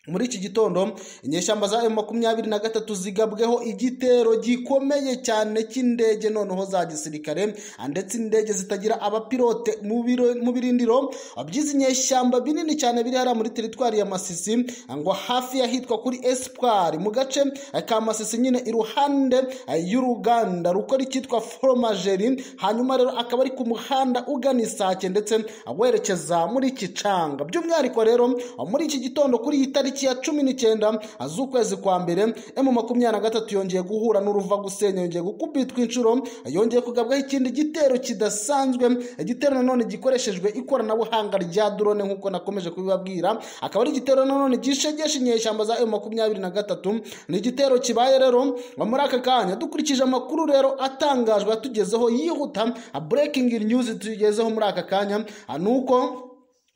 muri iki gitondo inyeshyamba za makumyabiri na gatatu zigabweho igitero gikomeye cyane cy'indege noneho za gisirikare ah, ndetse indege zitagira abapilote mu birindiro ah, by'izi nyeshyamba binini cyane biri hariya muri teritwari ya masisi ah, ngo hafi y'ahitwa kuri esipwari mu gace ka masisi nyine iruhande y'uruganda rukora icyitwa foromajeri hanyuma rero akaba ari ku muhanda ugana isake ndetse werekeza muri kicanga by'umwihariko rero muri iki gitondo kuri iyi tariki itariki ya cumi n'icyenda z'ukwezi kwa mbere emu makumyabiri na gatatu yongeye guhura n'uruva gusenya yongeye gukubitwa inshuro yongeye kugabwaho ikindi gitero kidasanzwe igitero nanone gikoreshejwe ikoranabuhanga rya drone nk'uko nakomeje kubibabwira akaba ari igitero nanone gishegesha inyeshyamba za emu makumyabiri na gatatu ni igitero kibaye rero muri aka kanya dukurikije amakuru rero atangajwe atugezeho yihuta breaking news tugezeho muri aka kanya ni uko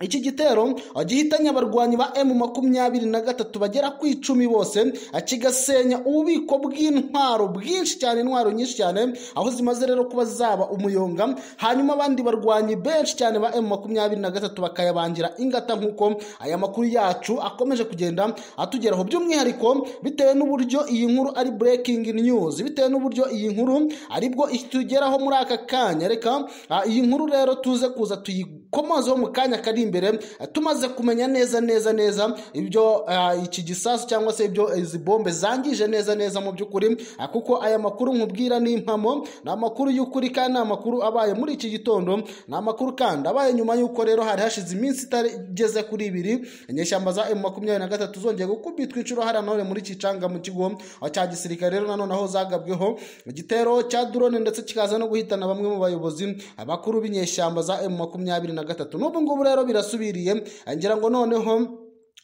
iki gitero gihitanye abarwanyi ba emu makumyabiri na gatatu bagera ku icumi bose kigasenya ububiko bw'intwaro bwinshi cyane intwaro nyinshi cyane aho zimaze rero kuba zaba umuyonga hanyuma abandi barwanyi benshi cyane ba emu makumyabiri na gatatu bakayabangira ingata nk'uko aya makuru yacu akomeje kugenda atugeraho by'umwihariko bitewe n'uburyo iyi nkuru ari breaking news bitewe n'uburyo iyi nkuru aribwo itugeraho muri aka kanya reka ah, iyi nkuru rero tuze kuza tuyi mukomozeho mu kanya kari imbere eh, tumaze kumenya neza neza neza ibyo eh, iki gisasu cyangwa se ibyo izi bombe zangije neza neza mu by'ukuri eh, kuko aya makuru nkubwira ni impamo ni amakuru y'ukuri kandi ni amakuru abaye muri iki gitondo ni amakuru kandi abaye nyuma y'uko rero hari hashize iminsi itageze kuri ibiri inyeshyamba za emu makumyabiri na gatatu zongeye gukubitwa inshuro hariya nanone muri kicanga mu kigo cya gisirikare rero nanone aho zagabweho igitero cya drone ndetse kikaza no guhitana bamwe mu bayobozi abakuru b'inyeshyamba za emu makumyabiri na na gatatu n'ubu ngubu rero birasubiriye ngira ngo noneho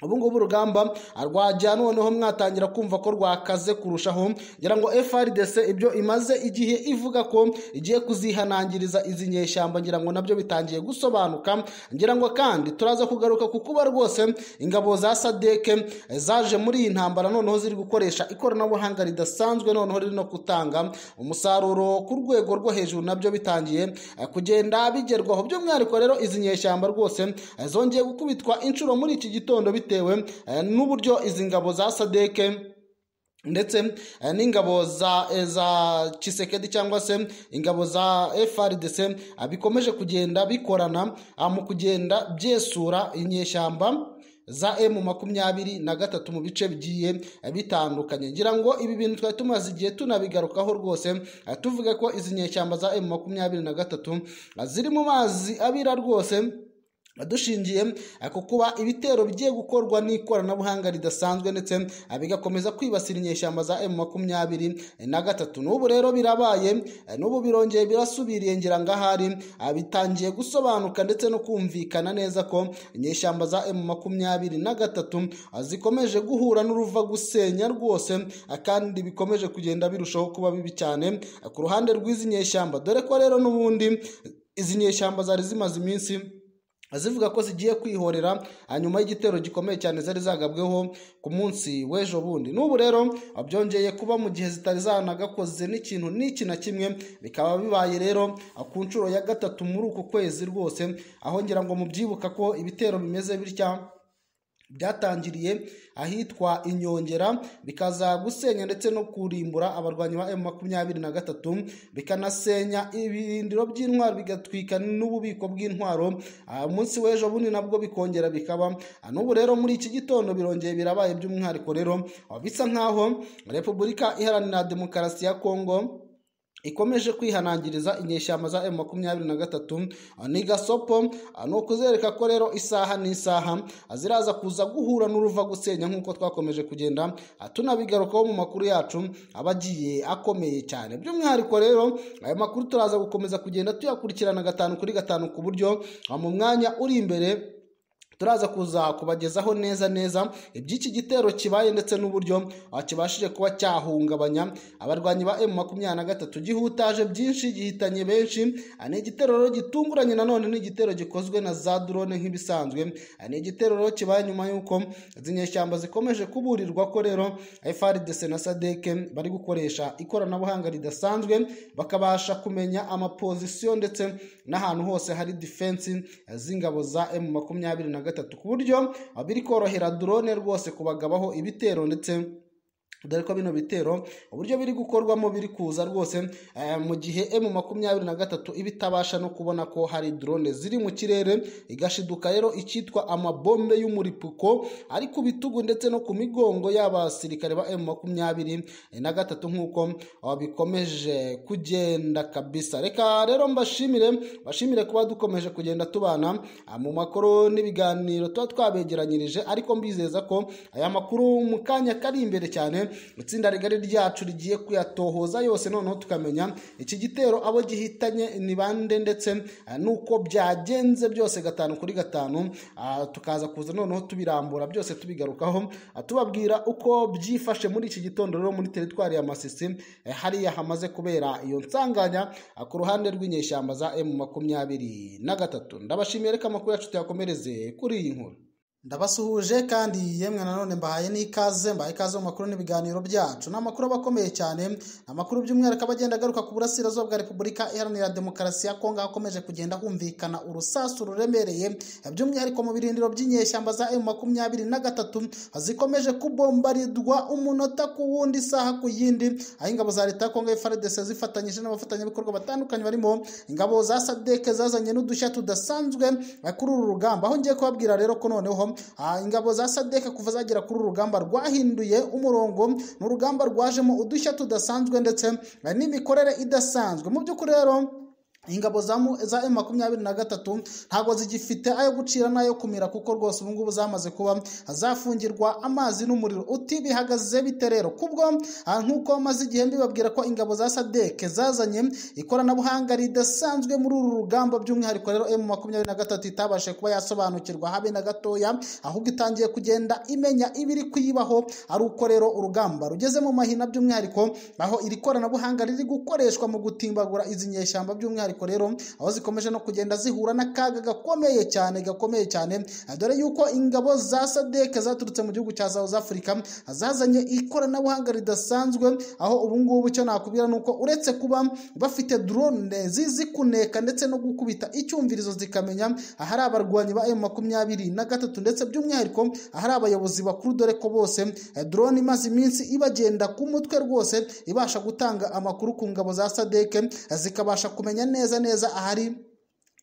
ubu ngubu urugamba rwajya noneho mwatangira kumva ko rwakaze kurushaho ngira ngo FRDC ibyo imaze igihe ivuga ko igiye kuzihanangiriza izi nyeshyamba ngira ngo nabyo bitangiye gusobanuka ngira ngo kandi turaza kugaruka ku kuba rwose ingabo za sadeke zaje muri iyi ntambara noneho ziri gukoresha ikoranabuhanga ridasanzwe noneho riri no gutanga umusaruro ku rwego rwo hejuru nabyo bitangiye kugenda bigerwaho by'umwihariko rero izi nyeshyamba rwose zongeye gukubitwa inshuro muri iki gitondo bitewe eh, n'uburyo izi ngabo za sadeke ndetse eh, n'ingabo za eh, za kisekedi cyangwa se ingabo za FRDC bikomeje kugenda bikorana mu kugenda byesura inyeshyamba za M makumyabiri na gatatu mu bice bigiye bitandukanye ngira ngo ibi bintu twari tumaze igihe tunabigarukaho rwose tuvuga ko izi nyeshyamba za M makumyabiri na gatatu ziri mu mazi abira rwose dushingiye ku kuba ibitero bigiye gukorwa n'ikoranabuhanga ridasanzwe ndetse bigakomeza kwibasira inyeshyamba za emu makumyabiri na gatatu n'ubu rero birabaye n'ubu birongeye birasubiriye ngira ngo ahari bitangiye gusobanuka ndetse no kumvikana neza ko inyeshyamba za emu makumyabiri na gatatu zikomeje guhura n'uruva gusenya rwose kandi bikomeje kugenda birushaho kuba bibi cyane ku ruhande rw'izi nyeshyamba dore ko rero n'ubundi izi nyeshyamba zari zimaze iminsi zivuga ko zigiye kwihorera hanyuma y'igitero gikomeye cyane zari zagabweho ku munsi w'ejo bundi n'ubu rero byongeye kuba mu gihe zitari zanagakoze n'ikintu n'iki na kimwe bikaba bibaye rero ku nshuro ya gatatu muri uku kwezi rwose aho ngira ngo mubyibuka ko ibitero bimeze bitya byatangiriye ahitwa inyongera bikaza gusenya ndetse no kurimbura abarwanyi ba emu makumyabiri na gatatu bikanasenya ibirindiro by'intwaro bigatwika n'ububiko bw'intwaro ah, munsi w'ejo bundi nabwo bikongera bikaba ah, n'ubu rero muri iki gitondo birongeye birabaye by'umwihariko rero ah, bisa nk'aho repubulika iharanira demokarasi ya kongo ikomeje kwihanangiriza inyeshyamba za M23 ni gasopo ni ukuzereka ko rero isaha n'isaha ziraza kuza guhura n'uruva gusenya nk'uko twakomeje kugenda tunabigarukaho mu makuru yacu aba agiye akomeye cyane by'umwihariko rero aya makuru turaza gukomeza kugenda tuyakurikirana gatanu kuri gatanu ku buryo mu mwanya uri imbere turaza kuza kubagezaho neza neza iby'iki gitero kibaye ndetse n'uburyo kibashije kuba cyahungabanya abarwanyi ba emu makumyabiri na gatatu gihutaje byinshi gihitanye benshi ni igitero rero gitunguranye nanone ni igitero gikozwe na za drone nk'ibisanzwe ni igitero kibaye nyuma y'uko zinyeshyamba zikomeje kuburirwa ko rero frdc na sadec bari gukoresha ikoranabuhanga ridasanzwe bakabasha kumenya amapozisiyo ndetse n'ahantu hose hari defense z'ingabo za emu makumyabiri na gatatu ku buryo biri korohera drone rwose kubagabaho ibitero ndetse dore ko bino bitero uburyo biri gukorwamo biri kuza rwose eh, mu gihe emu eh, makumyabiri na gatatu iba itabasha no kubona ko hari drone ziri mu kirere igashiduka rero icyitwa amabombe y'umuripuko ari ku bitugu ndetse no ku migongo y'abasirikare ba emu eh, makumyabiri na gatatu nk'uko oh, bikomeje kugenda kabisa reka rero mbashimire bashimire kuba dukomeje kugenda tubana ah, mu makuru n'ibiganiro tuba twabegeranyirije ariko mbizeza ko aya makuru mu kanya kari imbere cyane itsinda rigari ryacu rigiye kuyatohoza yose noneho tukamenya iki gitero abo gihitanye ni bande ndetse eh, nuko byagenze byose gatanu kuri gatanu eh, tukaza kuza noneho tubirambura byose tubigarukaho eh, tubabwira uko byifashe muri iki gitondo rero muri teritwari ya masisi hariya hamaze kubera iyo nsanganya ku ruhande rw'inyeshyamba za emu makumyabiri na gatatu ndabashimiye reka amakuru yacu tuyakomereze kuri iyi nkuru ndabasuhuje kandi yemwe nanone mbahaye n'ikaze mbahaye ikaze mu makuru n'ibiganiro byacu ni amakuru aba akomeye cyane amakuru by'umwihariko aba agenda agaruka ku burasirazuba bwa repubulika iharanira demokarasi ya kongo hakomeje kugenda humvikana urusasu ruremereye by'umwihariko mu birindiro by'inyeshyamba za emu makumyabiri na gatatu zikomeje kubombarirwa umunota ku wundi isaha ku yindi aho ingabo za leta ya kongo frdc zifatanyije n'abafatanyabikorwa batandukanye barimo ingabo za sadeke zazanye n'udushya tudasanzwe kuri uru rugamba aho ngiye kubabwira rero ko noneho Ah, ingabo za sadeka kuva zagera kuri uru rugamba rwahinduye umurongo ni urugamba rwajemo udushya tudasanzwe ndetse eh, n'imikorere idasanzwe mu by'ukuri rero ingabo za emu makumyabiri na gatatu ntabwo zigifite ayo gucira n'ayo kumira kuko rwose ubu zamaze kuba zafungirwa amazi n'umuriro uti bihagaze bite rero kubwo nk'uko maze igihe mbibabwira ko ingabo za sadeke zazanye ikoranabuhanga ridasanzwe muri uru rugamba by'umwihariko rero emu makumyabiri na gatatu itabashe kuba yasobanukirwa habe na gatoya ahubwo itangiye kugenda imenya ibiri kuyibaho ari uko rero urugamba rugeze mu mahina by'umwihariko aho iri koranabuhanga riri gukoreshwa mu gutimbagura izi nyeshyamba by'umwihariko by'umwihariko rero aho zikomeje no kugenda zihura n'akaga gakomeye cyane gakomeye cyane dore yuko ingabo za sadeke zaturutse mu gihugu cya South Africa zazanye ikoranabuhanga ridasanzwe aho ubungubu icyo nakubwira ni uko uretse kuba bafite drone zizi kuneka ndetse no gukubita icyumvirizo zikamenya ahari abarwanyi ba M makumyabiri na gatatu ndetse by'umwihariko ahari abayobozi bakuru dore ko bose eh, drone imaze iminsi ibagenda ku mutwe rwose ibasha gutanga amakuru ku ngabo za sadeke eh, zikabasha kumenya neza neza neza ahari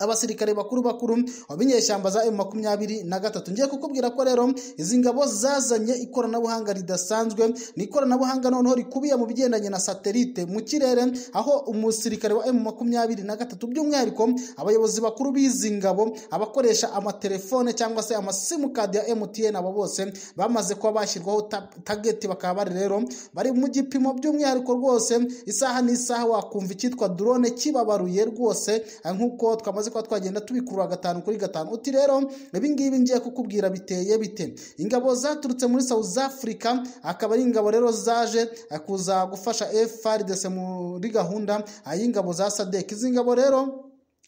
abasirikare bakuru bakuru b'inyeshyamba za emu makumyabiri na gatatu ngiye kukubwira ko rero izi ngabo zazanye ikoranabuhanga ridasanzwe ni ikoranabuhanga noneho rikubiye mu bigendanye na satelite mu kirere aho umusirikare wa emu makumyabiri na gatatu by'umwihariko abayobozi bakuru b'izi ngabo abakoresha amatelefone cyangwa se amasimukadi ya emutiyeni abo bose bamaze kuba bashyirwaho tageti bakaba bari rero bari mu gipimo by'umwihariko rwose isaha n'isaha wakumva icyitwa drone kibabaruye rwose nk'uko twamaze tumaze kuba twagenda tubikura gatanu kuri gatanu uti rero ibingibi ngiye kukubwira biteye bite ingabo zaturutse muri south africa akaba ari ingabo rero zaje eh, kuza gufasha frdc muri gahunda y'ingabo za sadek izi ngabo rero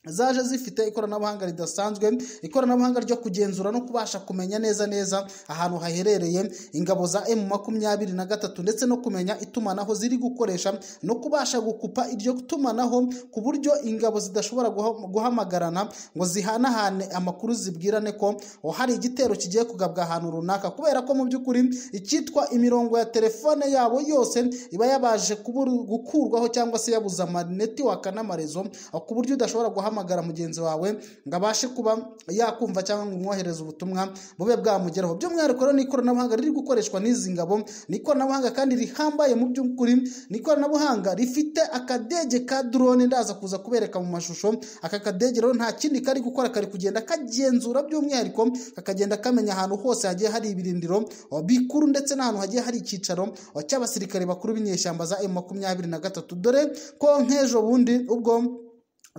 zaje zifite ikoranabuhanga ridasanzwe ikoranabuhanga ryo kugenzura no kubasha kumenya neza neza ahantu haherereye ingabo za emu makumyabiri na gatatu ndetse no kumenya itumanaho ziri gukoresha no kubasha gukupa iryo tumanaho ku buryo ingabo zidashobora guhamagarana ngo zihanahane amakuru zibwirane ko oh, hari igitero kigiye kugabwa ahantu runaka kubera ko mu by'ukuri icyitwa imirongo ya telefone yabo yose iba yabaje gukurwaho cyangwa se yabuze amanetiwaka n'amarezo ku buryo udashobora guhamagara guhamagara mugenzi wawe ngo abashe kuba yakumva cyangwa ngo umwohereze ubutumwa bube bwamugeraho by'umwihariko rero ni ikoranabuhanga riri gukoreshwa n'izi ngabo ni ikoranabuhanga kandi rihambaye mu by'ukuri ni ikoranabuhanga rifite akadege ka drone ndaza kuza kubereka mu mashusho aka kadege rero nta kindi kari gukora kari kugenda kagenzura by'umwihariko kakagenda kamenya ahantu hose hagiye hari ibirindiro bikuru ndetse n'ahantu hagiye hari icyicaro cy'abasirikare bakuru b'inyeshyamba za M makumyabiri na gatatu dore ko nk'ejo bundi ubwo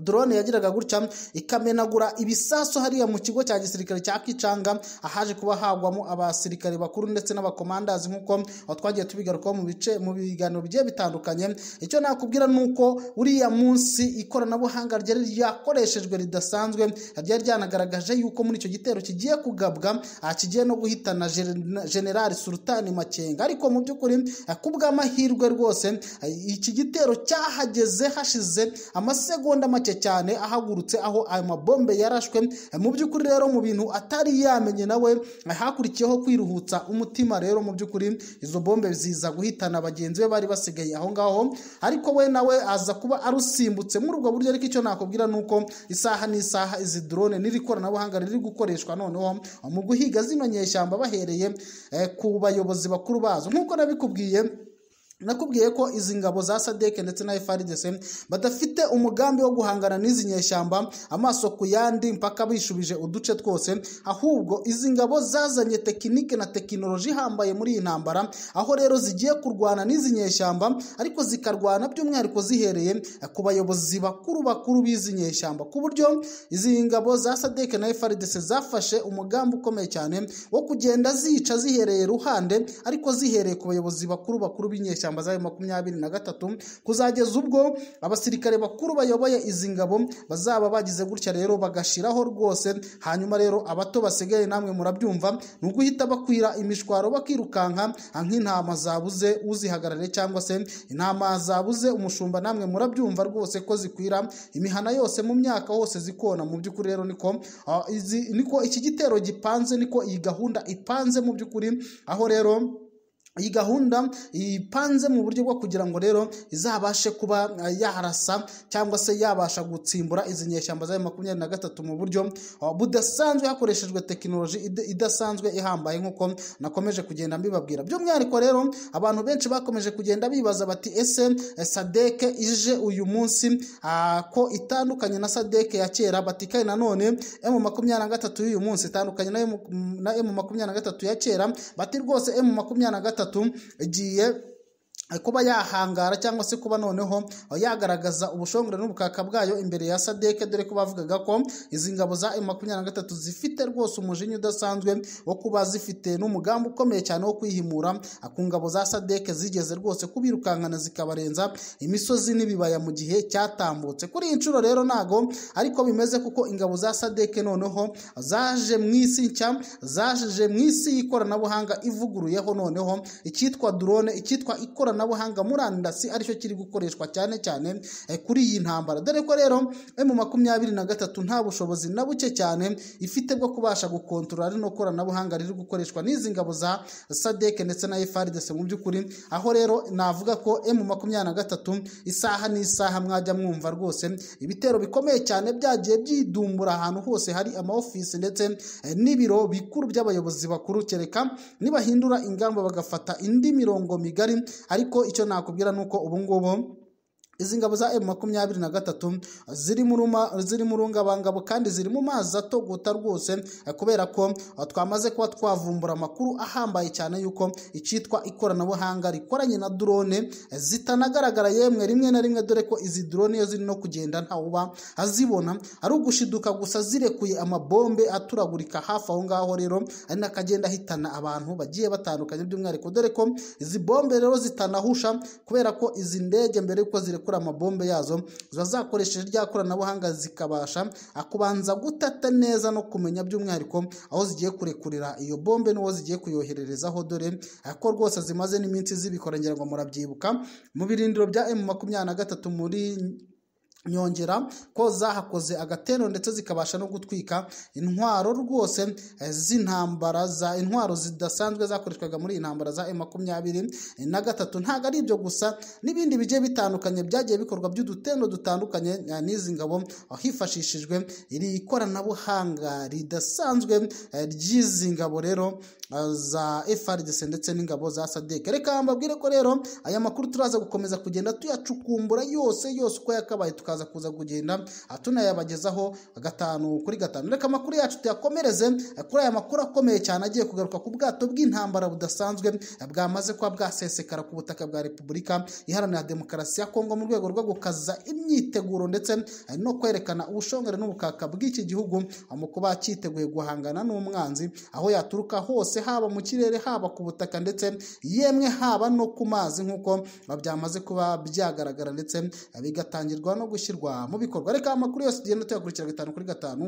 drone yagiraga gutya ikamenagura ibisasu hariya mu kigo cya gisirikare cya Kichanga ahaje kuba hagwamo abasirikare bakuru ndetse n'abakomandazi nk'uko twagiye tubigarukaho mu bice mu biganiro bigiye bitandukanye icyo nakubwira ni uko uriya munsi ikoranabuhanga ryari ryakoreshejwe ridasanzwe ryari ryanagaragaje yuko muri icyo gitero kigiye kugabwa ah, kigiye no guhitana generali sultani makenga ariko mu by'ukuri ah, kubw'amahirwe rwose ah, iki gitero cyahageze hashize amasegonda make yararushye cyane ahagurutse aho ayo mabombe yarashwe mu by'ukuri rero mu bintu atari yamenye nawe hakurikiyeho kwiruhutsa umutima rero mu by'ukuri izo bombe ziza guhitana bagenzi be bari basigaye aho ngaho ariko we nawe aza kuba arusimbutse muri ubwo buryo ariko icyo nakubwira ni uko isaha n'isaha izi drone n'iri koranabuhanga riri gukoreshwa noneho mu guhiga zino nyeshyamba bahereye eh, ku bayobozi bakuru bazo nk'uko nabikubwiye nakubwiye ko izi ngabo za sadeke ndetse na FARDC badafite umugambi wo guhangana n'izi nyeshyamba amaso ku yandi mpaka bishubije uduce twose ahubwo izi ngabo zazanye tekinike na tekinoloji ihambaye muri iyi ntambara aho rero zigiye kurwana n'izi nyeshyamba ariko zikarwana by'umwihariko zihereye ku bayobozi bakuru bakuru b'izi nyeshyamba ku buryo izi ngabo za sadeke na FARDC zafashe umugambi ukomeye cyane wo kugenda zica zihereye iruhande ariko zihereye ku bayobozi bakuru bakuru b'inyeshyamba z'amashyamba za makumyabiri na gatatu kuzageza ubwo abasirikare bakuru bayoboye izi ngabo bazaba bagize gutya rero bagashiraho rwose hanyuma rero abato basigaye namwe murabyumva ni uguhita bakwira imishwaro bakirukanka ah, nk'intama zabuze uzihagarare cyangwa se intama zabuze umushumba namwe murabyumva rwose ko zikwira imihana yose mu myaka hose zikona mu by'ukuri rero niko ah, niko iki gitero gipanze niko iyi gahunda ipanze mu by'ukuri aho rero iyi gahunda ipanze mu buryo bwo kugira ngo rero izabashe kuba eh, yarasa cyangwa se yabasha gutsimbura izi nyeshyamba za makumyabiri na gatatu mu buryo oh, budasanzwe hakoreshejwe tekinoloji idasanzwe ihambaye nk'uko nakomeje kugenda mbibabwira by'umwihariko rero abantu benshi bakomeje kugenda bibaza bati ese eh, sadeke ije uyu munsi ah, ko itandukanye na sadeke ya kera batikaye kandi nanone emu makumyabiri na gatatu y'uyu munsi itandukanye na emu makumyabiri na gatatu ya kera bati rwose emu makumyabiri na gatatu ستم جي Eh, kuba yahangara cyangwa se kuba noneho eh, yagaragaza ubushongore n'ubukaka bwayo imbere ya sadeke dore ko bavugaga ko izi ngabo za makumyabiri na gatatu zifite rwose umujinya udasanzwe wo kuba zifite n'umugambi ukomeye cyane wo kwihimura eh, ku ngabo za sadeke zigeze rwose kubirukankana zikabarenza imisozi n'ibibaya mu gihe cyatambutse kuri iyi nshuro rero ntago ariko bimeze kuko ingabo za sadeke noneho zaje mu isi nshya zaje mu isi y'ikoranabuhanga ivuguruyeho noneho icyitwa drone icyitwa ikoranabuhanga ikoranabuhanga murandasi aricyo kiri gukoreshwa cyane cyane eh, kuri iyi ntambara dore ko rero emu eh, makumyabiri na gatatu nta bushobozi na buke cyane ifite bwo kubasha gukontorora rino koranabuhanga riri gukoreshwa n'izi ngabo za sadeke ndetse na efardese mu by'ukuri aho rero navuga ko emu eh, makumyabiri na gatatu isaha n'isaha mwajya mwumva rwose ibitero bikomeye cyane byagiye byidumbura ahantu hose hari amaofisi ndetse n'ibiro bikuru by'abayobozi bakuru kereka nibahindura ingamba bagafata indi mirongo migari ariko ariko icyo nakubwira ni uko ubu ngubu izi ngabo za makumyabiri na gatatu ziri mu rungabangabo kandi ziri mu mazi atogota rwose eh, kubera ko eh, twamaze kuba twavumbura amakuru ahambaye cyane y'uko icyitwa ikoranabuhanga rikoranye na drone eh, zitanagaragara yemwe rimwe na rimwe dore ko izi drone iyo ziri no kugenda ntawuba azibona ari ugushiduka gusa zirekuye amabombe aturagurika hafi aho ngaho rero ari n'akagenda ahitana abantu bagiye batandukanye by'umwihariko dore ko izi bombe rero zitanahusha kubera ko izi ndege mbere y'uko zirekuye gukora amabombe yazo ziba zakoresheje rya koranabuhanga zikabasha ah, kubanza gutata neza no kumenya by'umwihariko aho zigiye kurekurira iyo bombe n'uwo zigiye kuyohererezaho dore ah, ko rwose zimaze n'iminsi zibikora ngira ngo murabyibuka mu birindiro bya emu makumyabiri na gatatu muri nyongera ko zahakoze agatero ndetse zikabasha no gutwika intwaro rwose eh, z'intambara za intwaro zidasanzwe zakoreshwaga muri iyi ntambara za makumyabiri na gatatu ntabwo ari ibyo gusa n'ibindi bigiye bitandukanye byagiye bikorwa by'udutendo dutandukanye eh, n'izi ngabo eh, hifashishijwe iri ikoranabuhanga ridasanzwe ry'izi ngabo rero za FARDC ndetse n'ingabo za SADC reka mbabwire ko rero aya makuru turaza gukomeza kugenda tuyacukumbura yose yose uko yakabaye tukaza araza kuza kugenda tunayabagezaho gatanu kuri gatanu reka amakuru yacu tuyakomereze kuri aya makuru akomeye cyane agiye kugaruka ku bwato bw'intambara budasanzwe bwamaze kuba bwasesekara ku butaka bwa repubulika iharanira demokarasi ya kongo mu rwego rwo gukaza imyiteguro ndetse no kwerekana ubushongere n'ubukaka bw'iki gihugu mu kuba cyiteguye guhangana n'umwanzi aho yaturuka hose haba mu kirere haba ku butaka ndetse yemwe haba no ku mazi nk'uko byamaze kuba byagaragara ndetse bigatangirwa no gushyirwa mu bikorwa reka amakuru yose tugenda tuyakurikira gatanu kuri gatanu